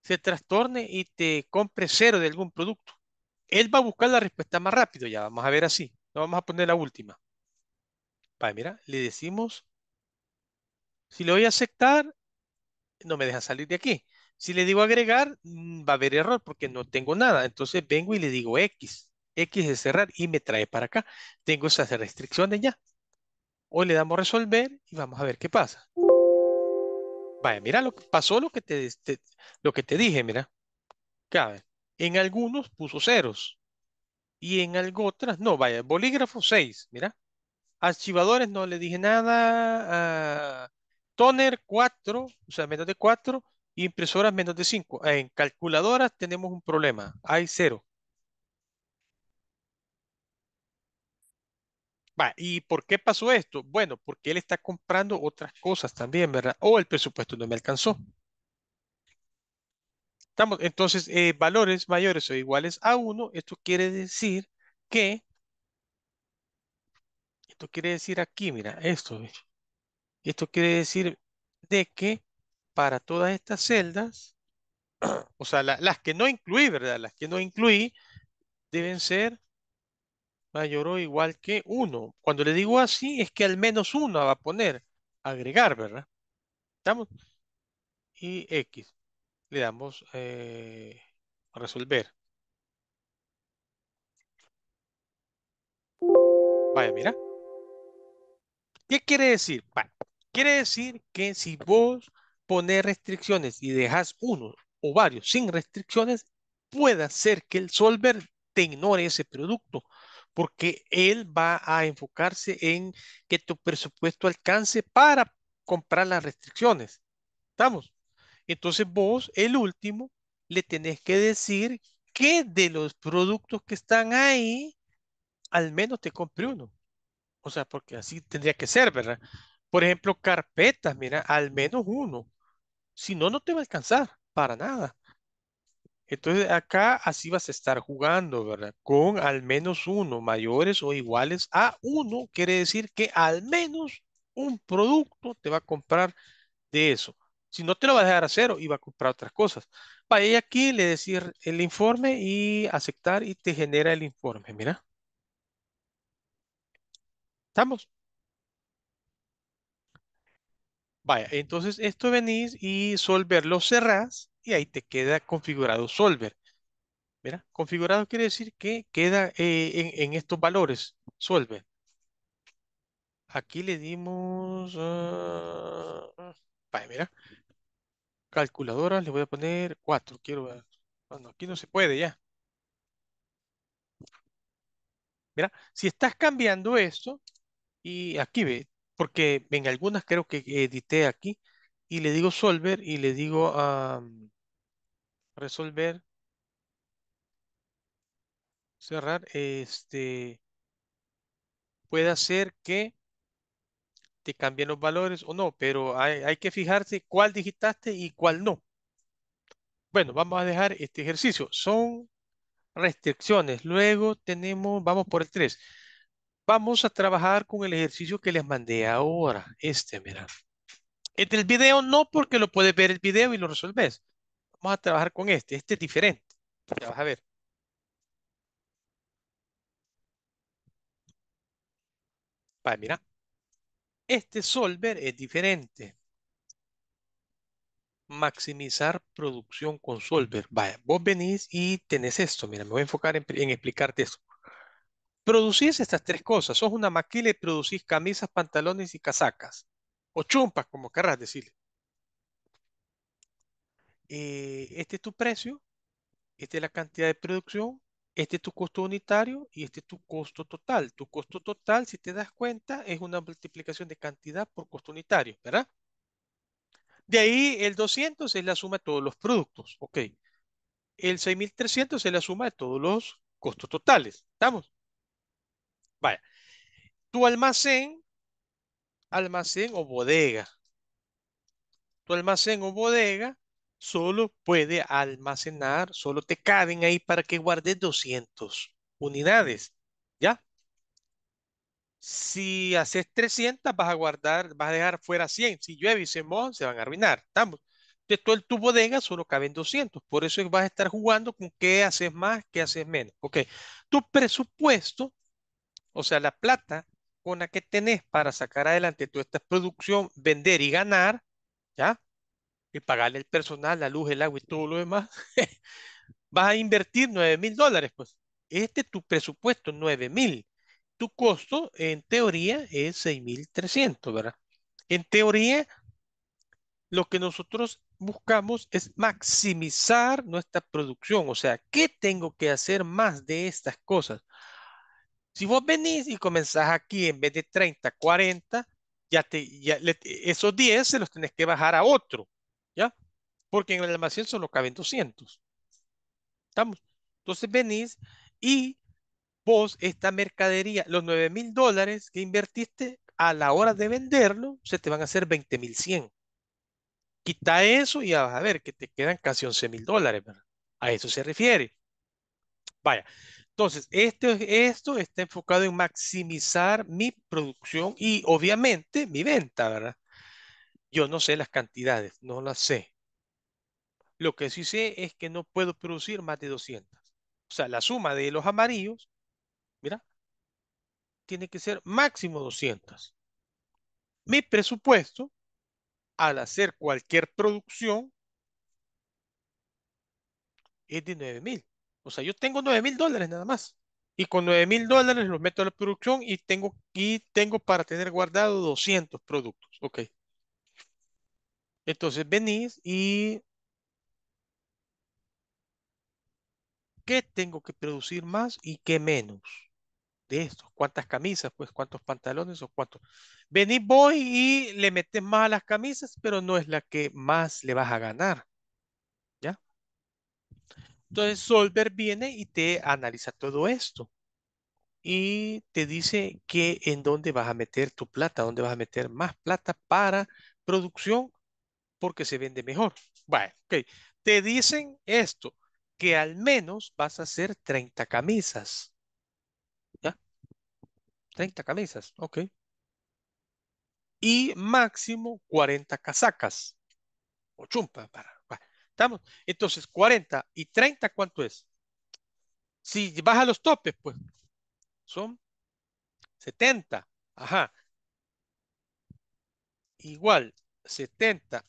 se trastorne y te compre cero de algún producto. Él va a buscar la respuesta más rápido, ya vamos a ver así. No vamos a poner la última. Vale, mira, le decimos, si le voy a aceptar, no me deja salir de aquí. Si le digo agregar, mm, va a haber error porque no tengo nada. Entonces vengo y le digo X. X es cerrar y me trae para acá. Tengo esas restricciones ya. Hoy le damos resolver y vamos a ver qué pasa. Vaya, mira, lo que pasó lo que te, este, lo que te dije, mira. Cabe. En algunos puso ceros. Y en algo otras, no, vaya, bolígrafo 6, mira. Archivadores no le dije nada. Ah, toner 4, o sea, menos de 4, impresoras menos de 5. En calculadoras tenemos un problema, hay 0. ¿y por qué pasó esto? Bueno, porque él está comprando otras cosas también, ¿verdad? O el presupuesto no me alcanzó. Estamos, entonces, eh, valores mayores o iguales a 1, esto quiere decir que, esto quiere decir aquí, mira, esto, esto quiere decir de que para todas estas celdas, o sea, las que no incluí, ¿verdad? Las que no incluí deben ser mayor o igual que uno. Cuando le digo así, es que al menos uno va a poner agregar, ¿verdad? ¿Estamos? Y X. Le damos eh, resolver. Vaya, mira. ¿Qué quiere decir? Bueno. Quiere decir que si vos pones restricciones y dejas uno o varios sin restricciones, puede ser que el solver te ignore ese producto, porque él va a enfocarse en que tu presupuesto alcance para comprar las restricciones. ¿Estamos? Entonces vos, el último, le tenés que decir que de los productos que están ahí, al menos te compre uno. O sea, porque así tendría que ser, ¿verdad? Por ejemplo, carpetas, mira, al menos uno. Si no, no te va a alcanzar para nada. Entonces acá así vas a estar jugando, ¿verdad? Con al menos uno, mayores o iguales a uno, quiere decir que al menos un producto te va a comprar de eso. Si no, te lo va a dejar a cero y va a comprar otras cosas. Vaya aquí, le decir el informe y aceptar y te genera el informe, mira. ¿Estamos? Vaya, entonces esto venís y Solver lo cerrás y ahí te queda configurado Solver. Mira, configurado quiere decir que queda eh, en, estos valores Solver. Aquí le dimos... Ah, vaya, mira. Calculadora, le voy a poner 4. Quiero... Bueno, ah, aquí no se puede ya. Mira, si estás cambiando esto, y aquí ve, porque ven algunas creo que edité aquí y le digo solver y le digo ah, resolver, cerrar, este, puede hacer que te cambien los valores o no, pero hay, hay que fijarse cuál digitaste y cuál no. Bueno, vamos a dejar este ejercicio. Son restricciones. Luego tenemos, vamos por el 3. Vamos a trabajar con el ejercicio que les mandé ahora. Este, mira. El video no, porque lo puedes ver el video y lo resolves. Vamos a trabajar con este. Este es diferente. Ya vas a ver. Vale, mira. Este solver es diferente. Maximizar producción con solver. Vaya, vos venís y tenés esto. Mira, me voy a enfocar en explicarte esto producís estas tres cosas. Sos una maquila y producís camisas, pantalones y casacas. O chumpas, como querrás decirle. Eh, este es tu precio, esta es la cantidad de producción, este es tu costo unitario y este es tu costo total. Tu costo total, si te das cuenta, es una multiplicación de cantidad por costo unitario, ¿verdad? De ahí el 200 es la suma de todos los productos, ok. El 6300 es la suma de todos los costos totales, ¿estamos? tu almacén, almacén o bodega. Tu almacén o bodega solo puede almacenar, solo te caben ahí para que guardes 200 unidades, ¿ya? Si haces 300, vas a guardar, vas a dejar fuera 100. Si llueve y se mojan, se van a arruinar. Estamos. De todo tu bodega solo caben 200. Por eso vas a estar jugando con qué haces más, qué haces menos. Ok. Tu presupuesto o sea, la plata con la que tenés para sacar adelante toda esta producción, vender y ganar, ¿ya? Y pagarle el personal, la luz, el agua y todo lo demás, vas a invertir 9 mil dólares, pues. Este es tu presupuesto, 9 mil. Tu costo, en teoría, es 6,300, ¿verdad? En teoría, lo que nosotros buscamos es maximizar nuestra producción. O sea, ¿qué tengo que hacer más de estas cosas? Si vos venís y comenzás aquí en vez de 30, 40, ya te, ya esos 10 se los tenés que bajar a otro, ¿ya? Porque en el almacén solo caben 200. ¿Estamos? Entonces venís y vos esta mercadería, los 9 mil dólares que invertiste, a la hora de venderlo, se te van a hacer 20 mil 100. Quita eso y ya vas a ver que te quedan casi 11 mil dólares, ¿verdad? A eso se refiere. Vaya, entonces, esto, esto está enfocado en maximizar mi producción y obviamente mi venta, ¿verdad? Yo no sé las cantidades, no las sé. Lo que sí sé es que no puedo producir más de 200. O sea, la suma de los amarillos, mira, tiene que ser máximo 200. Mi presupuesto, al hacer cualquier producción, es de 9,000. O sea, yo tengo 9 mil dólares nada más. Y con 9 mil dólares los meto a la producción y tengo, y tengo para tener guardado 200 productos. Ok. Entonces venís y... ¿Qué tengo que producir más y qué menos? de estos, cuántas camisas, pues cuántos pantalones o cuántos. Venís, voy y le metes más a las camisas, pero no es la que más le vas a ganar. Entonces Solver viene y te analiza todo esto y te dice que en dónde vas a meter tu plata, dónde vas a meter más plata para producción porque se vende mejor. Bueno, ok. Te dicen esto, que al menos vas a hacer 30 camisas. ¿Ya? 30 camisas, ok. Y máximo 40 casacas. O chumpa, para entonces, 40 y 30, ¿cuánto es? Si baja los topes, pues son 70. Ajá. Igual, 70.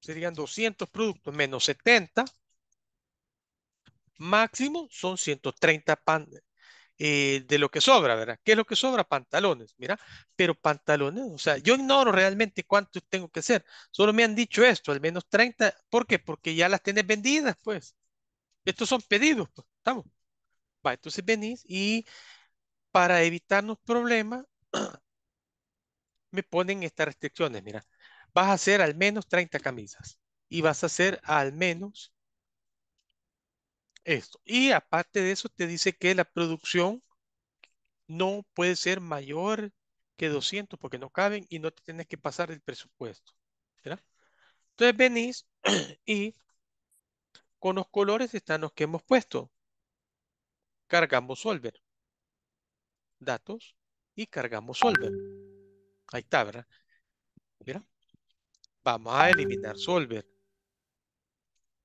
Serían 200 productos menos 70. Máximo son 130 eh, de lo que sobra, ¿verdad? ¿Qué es lo que sobra? Pantalones, mira, pero pantalones, o sea, yo ignoro realmente cuántos tengo que hacer, solo me han dicho esto, al menos 30, ¿por qué? Porque ya las tienes vendidas, pues. Estos son pedidos, pues, ¿estamos? Va, entonces venís y para evitarnos problemas, me ponen estas restricciones, mira, vas a hacer al menos 30 camisas y vas a hacer al menos esto. Y aparte de eso, te dice que la producción no puede ser mayor que 200 porque no caben y no te tienes que pasar el presupuesto. Entonces venís y con los colores están los que hemos puesto. Cargamos Solver. Datos y cargamos Solver. Ahí está, ¿verdad? Vamos a eliminar Solver.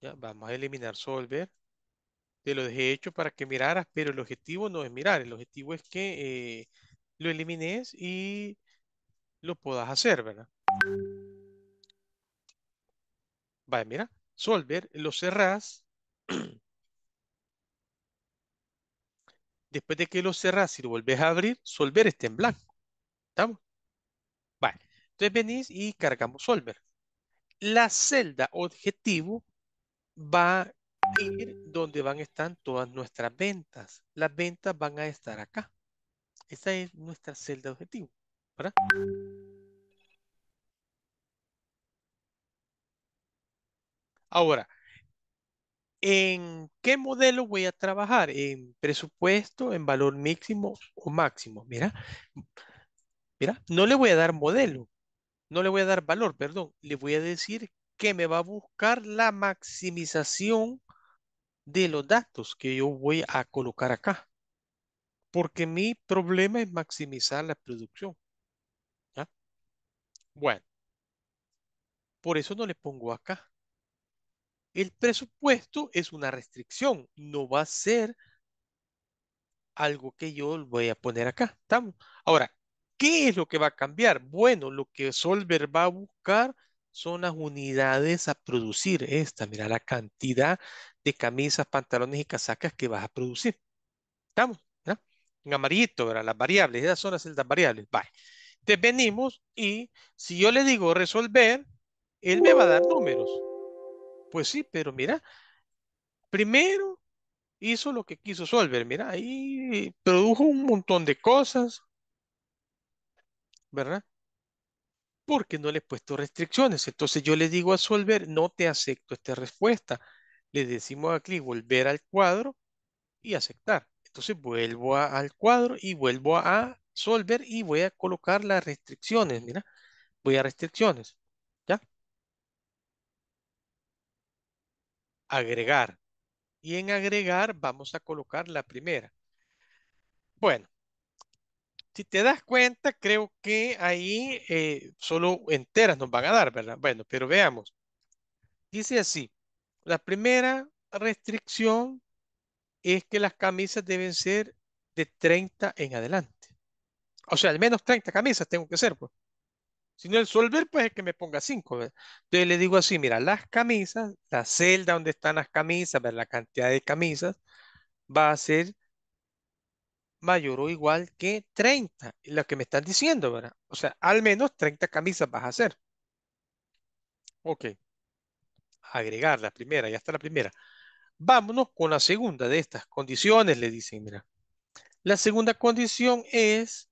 ¿Ya? Vamos a eliminar Solver te lo dejé hecho para que miraras, pero el objetivo no es mirar, el objetivo es que eh, lo elimines y lo puedas hacer, ¿verdad? Vale, mira, solver, lo cerrás. Después de que lo cerrás y lo volvés a abrir, solver está en blanco. ¿Estamos? Vale, entonces venís y cargamos solver. La celda objetivo va ir donde van a estar todas nuestras ventas. Las ventas van a estar acá. esta es nuestra celda objetivo, ¿verdad? Ahora, ¿en qué modelo voy a trabajar? ¿En presupuesto, en valor máximo o máximo? Mira, mira, no le voy a dar modelo, no le voy a dar valor, perdón, le voy a decir que me va a buscar la maximización de los datos que yo voy a colocar acá. Porque mi problema es maximizar la producción. Bueno, por eso no le pongo acá. El presupuesto es una restricción, no va a ser algo que yo voy a poner acá. ¿Estamos? Ahora, ¿qué es lo que va a cambiar? Bueno, lo que Solver va a buscar son las unidades a producir. Esta, mira la cantidad de camisas, pantalones y casacas que vas a producir. ¿Estamos? ¿no? En amarillito, ¿verdad? Las variables, esas son las celdas variables. Bye. Entonces venimos y si yo le digo resolver, él me va a dar números. Pues sí, pero mira, primero hizo lo que quiso Solver, mira, ahí produjo un montón de cosas, ¿verdad? Porque no le he puesto restricciones. Entonces yo le digo a Solver, no te acepto esta respuesta le decimos aquí volver al cuadro y aceptar. Entonces vuelvo al cuadro y vuelvo a solver y voy a colocar las restricciones. Mira, voy a restricciones. ¿Ya? Agregar. Y en agregar vamos a colocar la primera. Bueno, si te das cuenta, creo que ahí eh, solo enteras nos van a dar, ¿verdad? Bueno, pero veamos. Dice así. La primera restricción es que las camisas deben ser de 30 en adelante. O sea, al menos 30 camisas tengo que ser pues. Si no, el solver, pues es que me ponga 5. Entonces le digo así, mira, las camisas, la celda donde están las camisas, la cantidad de camisas, va a ser mayor o igual que 30, lo que me están diciendo, ¿verdad? O sea, al menos 30 camisas vas a hacer. Ok agregar la primera, ya está la primera. Vámonos con la segunda de estas condiciones, le dicen, mira. La segunda condición es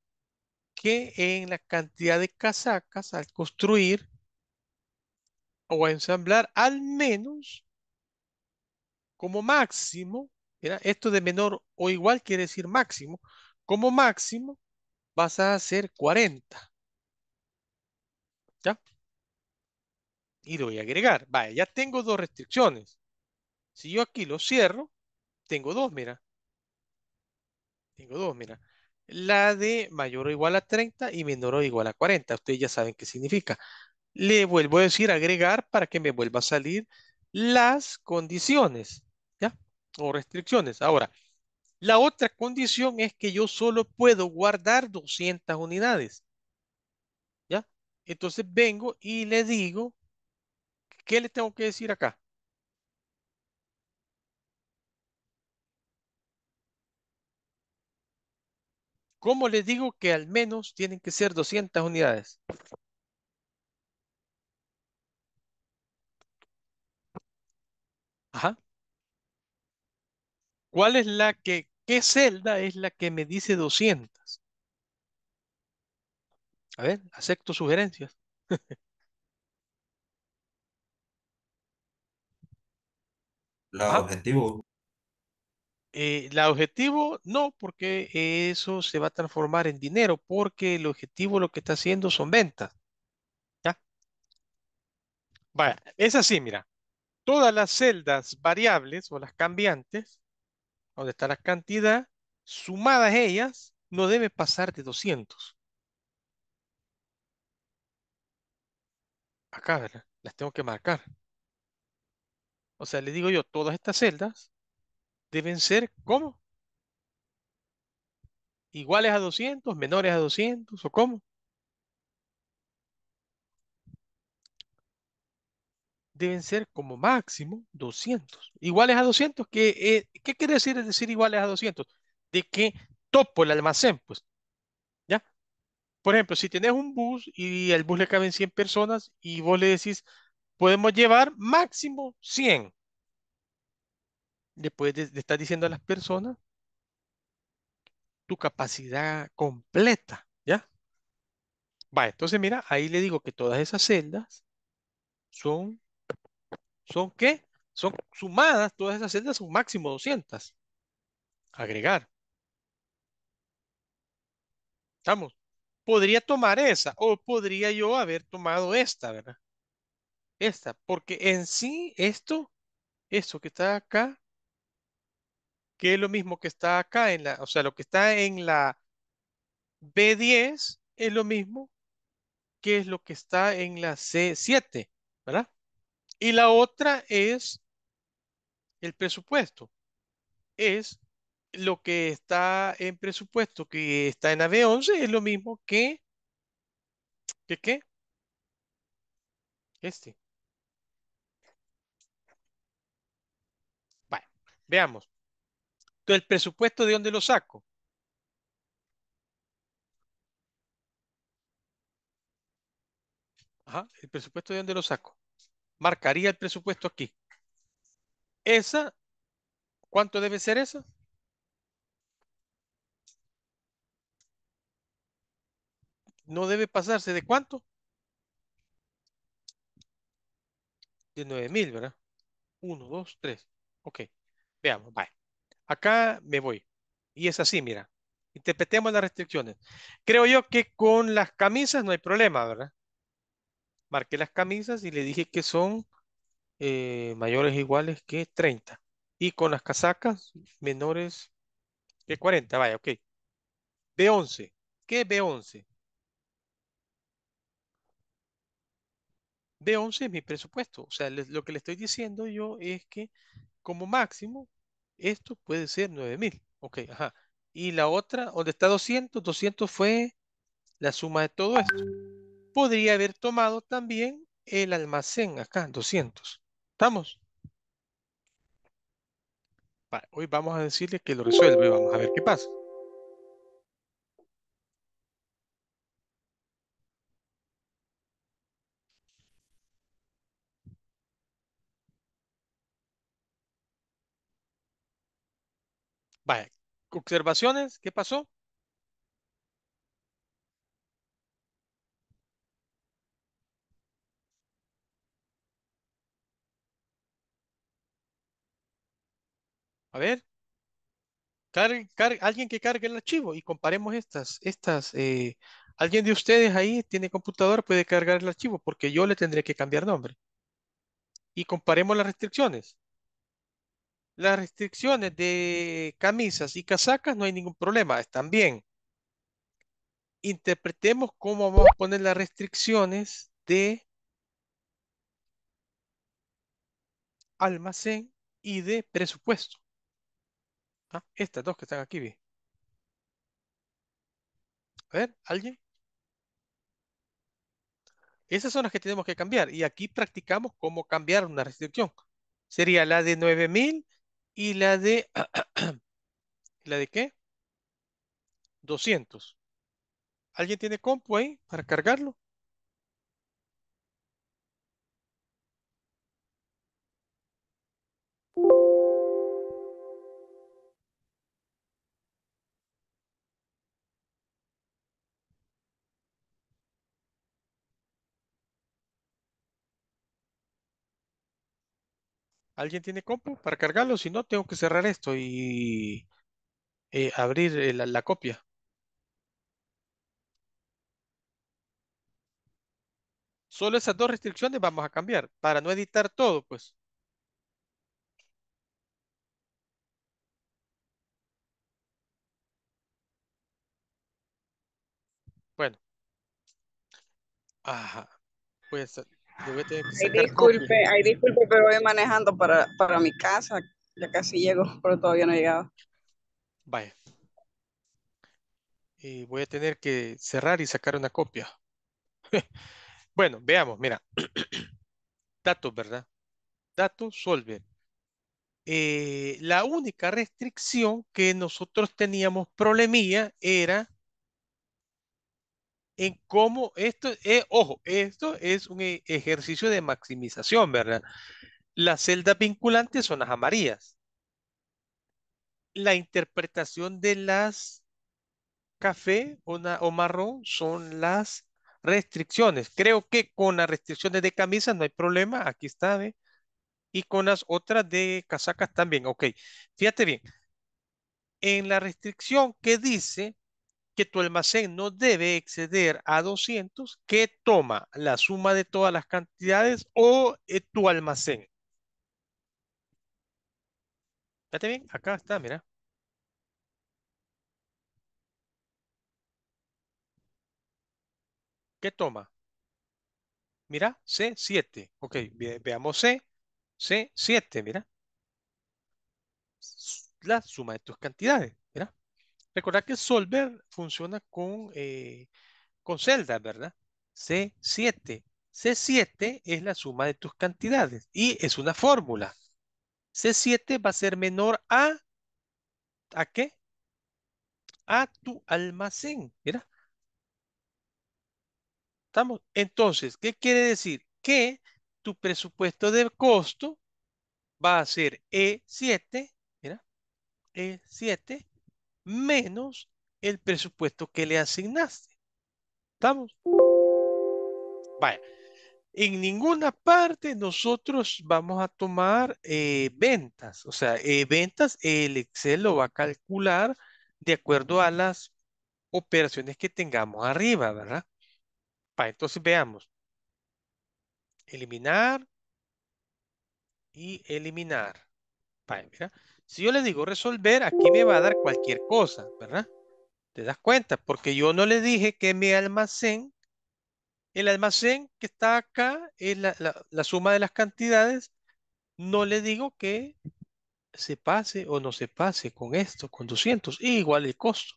que en la cantidad de casacas al construir o a ensamblar al menos como máximo, mira, esto de menor o igual quiere decir máximo, como máximo vas a hacer 40. ¿Ya? y voy a agregar. Vaya, ya tengo dos restricciones. Si yo aquí lo cierro, tengo dos, mira. Tengo dos, mira. La de mayor o igual a 30 y menor o igual a 40. Ustedes ya saben qué significa. Le vuelvo a decir agregar para que me vuelva a salir las condiciones, ¿ya? O restricciones. Ahora, la otra condición es que yo solo puedo guardar 200 unidades. ¿Ya? Entonces vengo y le digo ¿Qué le tengo que decir acá? ¿Cómo les digo que al menos tienen que ser 200 unidades? Ajá. ¿Cuál es la que, qué celda es la que me dice 200? A ver, acepto sugerencias. La objetivo. Eh, la objetivo no, porque eso se va a transformar en dinero, porque el objetivo lo que está haciendo son ventas. ¿Ya? Vaya, es así, mira. Todas las celdas variables o las cambiantes, donde está la cantidad, sumadas ellas, no debe pasar de 200. Acá, ¿verdad? Las tengo que marcar. O sea, le digo yo, todas estas celdas deben ser como ¿Iguales a 200? ¿Menores a 200? ¿O cómo? Deben ser como máximo 200. ¿Iguales a 200? ¿Qué, eh, ¿qué quiere decir decir iguales a 200? De que topo el almacén, pues. ¿Ya? Por ejemplo, si tenés un bus y al bus le caben 100 personas y vos le decís, podemos llevar máximo 100. Después de, estar diciendo a las personas tu capacidad completa, ¿ya? Va, entonces mira, ahí le digo que todas esas celdas son, ¿son qué? Son sumadas, todas esas celdas son máximo 200. Agregar. ¿Estamos? Podría tomar esa o podría yo haber tomado esta, ¿verdad? Esta, porque en sí esto, esto que está acá, que es lo mismo que está acá en la, o sea, lo que está en la B10 es lo mismo que es lo que está en la C7, ¿verdad? Y la otra es el presupuesto. Es lo que está en presupuesto, que está en la B11, es lo mismo que, que, qué este. Veamos. Entonces, ¿el presupuesto de dónde lo saco? Ajá, ¿el presupuesto de dónde lo saco? Marcaría el presupuesto aquí. Esa, ¿cuánto debe ser esa? No debe pasarse de cuánto? De 9000, ¿verdad? uno dos tres Ok. Veamos, bye. Acá me voy. Y es así, mira. Interpretemos las restricciones. Creo yo que con las camisas no hay problema, ¿verdad? Marqué las camisas y le dije que son eh, mayores o iguales que 30. Y con las casacas, menores que 40. Vaya, ok. B11. ¿Qué es B11? B11 es mi presupuesto. O sea, lo que le estoy diciendo yo es que como máximo esto puede ser 9000. Ok, ajá. Y la otra, donde está 200, 200 fue la suma de todo esto. Podría haber tomado también el almacén acá, 200. ¿Estamos? hoy vamos a decirle que lo resuelve. Vamos a ver qué pasa. Vaya, observaciones, ¿qué pasó? A ver, alguien que cargue el archivo y comparemos estas, estas, eh, alguien de ustedes ahí tiene computador, puede cargar el archivo porque yo le tendré que cambiar nombre. Y comparemos las restricciones las restricciones de camisas y casacas no hay ningún problema, están bien. Interpretemos cómo vamos a poner las restricciones de almacén y de presupuesto. Ah, estas dos que están aquí, bien. A ver, ¿alguien? Esas son las que tenemos que cambiar y aquí practicamos cómo cambiar una restricción. Sería la de 9000 y la de, ¿la de qué? 200. ¿Alguien tiene compu ahí para cargarlo? ¿Alguien tiene compu para cargarlo? Si no, tengo que cerrar esto y eh, abrir eh, la, la copia. Solo esas dos restricciones vamos a cambiar para no editar todo, pues. Bueno. Ajá. Pues Ay, disculpe, disculpe, pero voy manejando para, para mi casa. Ya casi llego, pero todavía no he llegado. Vaya. Y voy a tener que cerrar y sacar una copia. bueno, veamos, mira. Datos, ¿verdad? Datos, solver. Eh, la única restricción que nosotros teníamos problemilla era en cómo esto, es ojo, esto es un e, ejercicio de maximización, ¿verdad? Las celdas vinculantes son las amarillas. La interpretación de las café o, marrón son las restricciones. Creo que con las restricciones de camisas no hay problema, aquí está, ¿ve? Y con las otras de casacas también, ok. Fíjate bien, en la restricción que dice que tu almacén no debe exceder a 200, ¿qué toma la suma de todas las cantidades o eh, tu almacén. Fíjate bien, acá está, mira. ¿Qué toma? Mira, C7. Ok, veamos C. C7, mira. La suma de tus cantidades. Recordad que Solver funciona con, eh, con celdas, ¿verdad? C7. C7 es la suma de tus cantidades y es una fórmula. C7 va a ser menor a, ¿a qué? A tu almacén, ¿verdad? ¿Estamos? Entonces, ¿qué quiere decir? Que tu presupuesto de costo va a ser E7, mira, E7 menos el presupuesto que le asignaste. ¿Estamos? Vaya, en ninguna parte nosotros vamos a tomar eh, ventas. O sea, eh, ventas el Excel lo va a calcular de acuerdo a las operaciones que tengamos arriba, ¿verdad? entonces veamos. Eliminar y eliminar. Vaya, mira. Si yo le digo resolver, aquí me va a dar cualquier cosa, ¿verdad? ¿Te das cuenta? Porque yo no le dije que mi almacén, el almacén que está acá es la, la, suma de las cantidades, no le digo que se pase o no se pase con esto, con 200, igual el costo.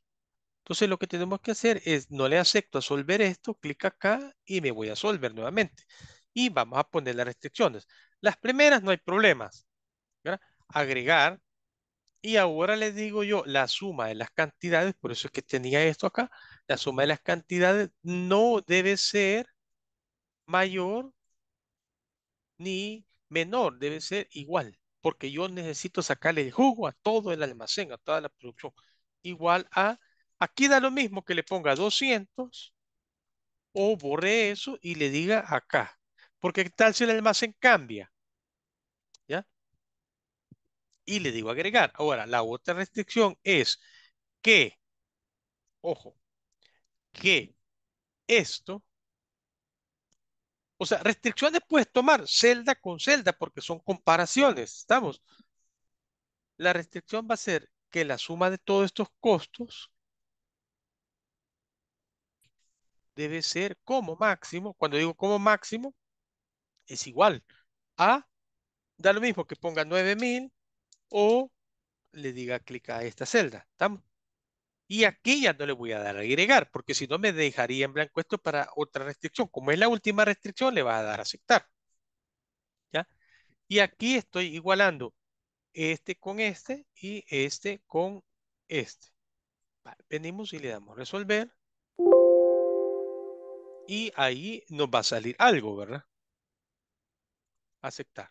Entonces lo que tenemos que hacer es, no le acepto a solver esto, clic acá y me voy a resolver nuevamente. Y vamos a poner las restricciones. Las primeras no hay problemas. ¿verdad? Agregar, y ahora les digo yo, la suma de las cantidades, por eso es que tenía esto acá, la suma de las cantidades no debe ser mayor ni menor, debe ser igual, porque yo necesito sacarle el jugo a todo el almacén, a toda la producción, igual a, aquí da lo mismo que le ponga 200 o borre eso y le diga acá, porque tal si el almacén cambia? y le digo agregar. Ahora, la otra restricción es que, ojo, que esto, o sea, restricciones después tomar celda con celda porque son comparaciones, ¿estamos? La restricción va a ser que la suma de todos estos costos debe ser como máximo, cuando digo como máximo, es igual a, da lo mismo que ponga 9000 o le diga clic a esta celda. ¿Estamos? Y aquí ya no le voy a dar a agregar, porque si no me dejaría en blanco esto para otra restricción. Como es la última restricción, le va a dar a aceptar. ¿Ya? Y aquí estoy igualando este con este y este con este. venimos y le damos resolver. Y ahí nos va a salir algo, ¿verdad? Aceptar.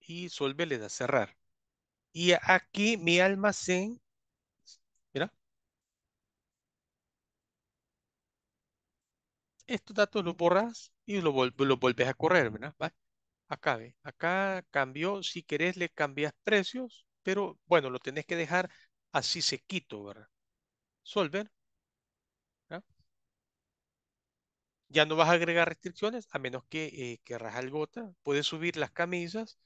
Y Solve le da cerrar. Y aquí mi almacén, mira. Estos datos los borras y los, volvés a correr, ¿verdad? Acá, ¿ve? acá cambió, si querés le cambias precios, pero bueno, lo tenés que dejar así sequito, ¿verdad? Solver. Ya no vas a agregar restricciones, a menos que eh, querrás algo Puedes subir las camisas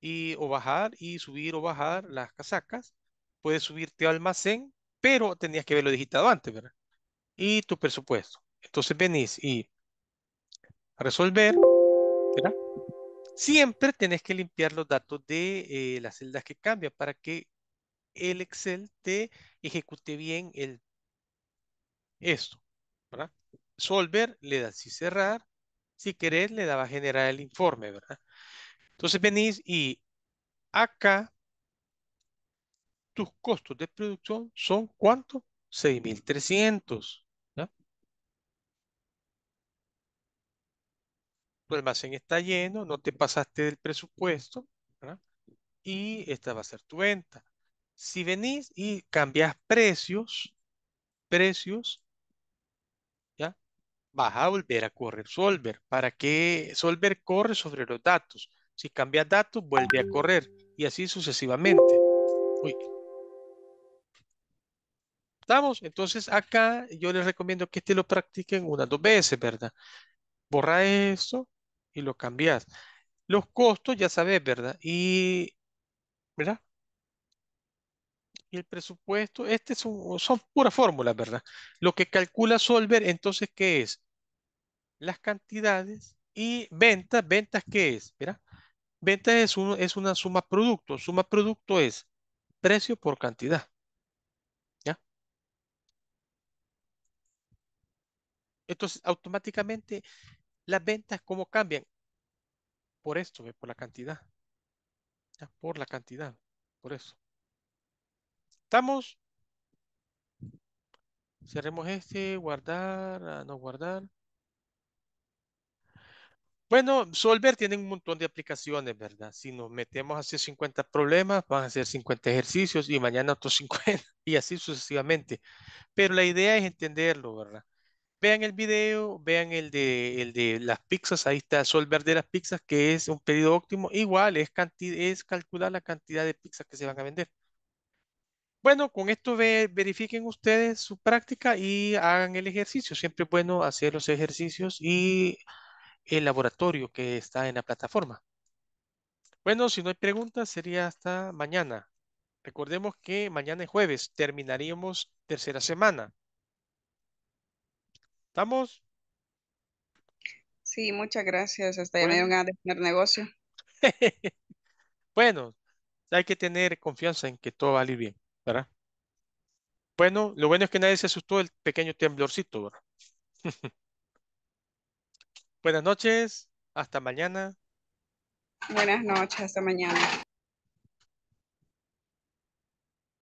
y, o bajar y subir o bajar las casacas. Puedes subirte al almacén, pero tenías que haberlo digitado antes, ¿verdad? Y tu presupuesto. Entonces venís y resolver, ¿verdad? Siempre tenés que limpiar los datos de eh, las celdas que cambian para que el Excel te ejecute bien el, esto, ¿verdad? Solver, le das y cerrar. Si querés, le daba generar el informe, ¿verdad? Entonces venís y acá tus costos de producción son ¿cuánto? 6,300. Tu almacén está lleno, no te pasaste del presupuesto y esta va a ser tu venta. Si venís y cambias precios, precios, ¿ya? vas a volver a correr Solver. ¿Para que Solver corre sobre los datos? Si cambias datos, vuelve a correr y así sucesivamente. Uy. ¿Estamos? Entonces acá yo les recomiendo que este lo practiquen unas dos veces, ¿verdad? Borra eso y lo cambias. Los costos ya sabes, ¿verdad? Y, ¿verdad? y el presupuesto, este son, son puras fórmulas, ¿verdad? Lo que calcula Solver, entonces, ¿qué es? Las cantidades y ventas, ¿ventas qué es? ¿Verdad? Venta es, es una suma producto. Suma producto es precio por cantidad. ¿Ya? Entonces, automáticamente las ventas, ¿cómo cambian? Por esto, por la cantidad. ¿Ya? Por la cantidad, por eso. ¿Estamos? Cerremos este, guardar, ah, no guardar. Bueno, Solver tiene un montón de aplicaciones, ¿verdad? Si nos metemos a hacer 50 problemas, van a hacer 50 ejercicios y mañana otros 50 y así sucesivamente. Pero la idea es entenderlo, ¿verdad? Vean el video, vean el de, el de las pizzas, ahí está Solver de las pizzas, que es un pedido óptimo. Igual es, es calcular la cantidad de pizzas que se van a vender. Bueno, con esto verifiquen ustedes su práctica y hagan el ejercicio. Siempre es bueno hacer los ejercicios y el laboratorio que está en la plataforma. Bueno, si no hay preguntas, sería hasta mañana. Recordemos que mañana es jueves, terminaríamos tercera semana. ¿Estamos? Sí, muchas gracias. Hasta ya me dieron negocio. bueno, hay que tener confianza en que todo va a ir bien, ¿verdad? Bueno, lo bueno es que nadie se asustó el pequeño temblorcito, ¿verdad? Buenas noches, hasta mañana. Buenas noches, hasta mañana.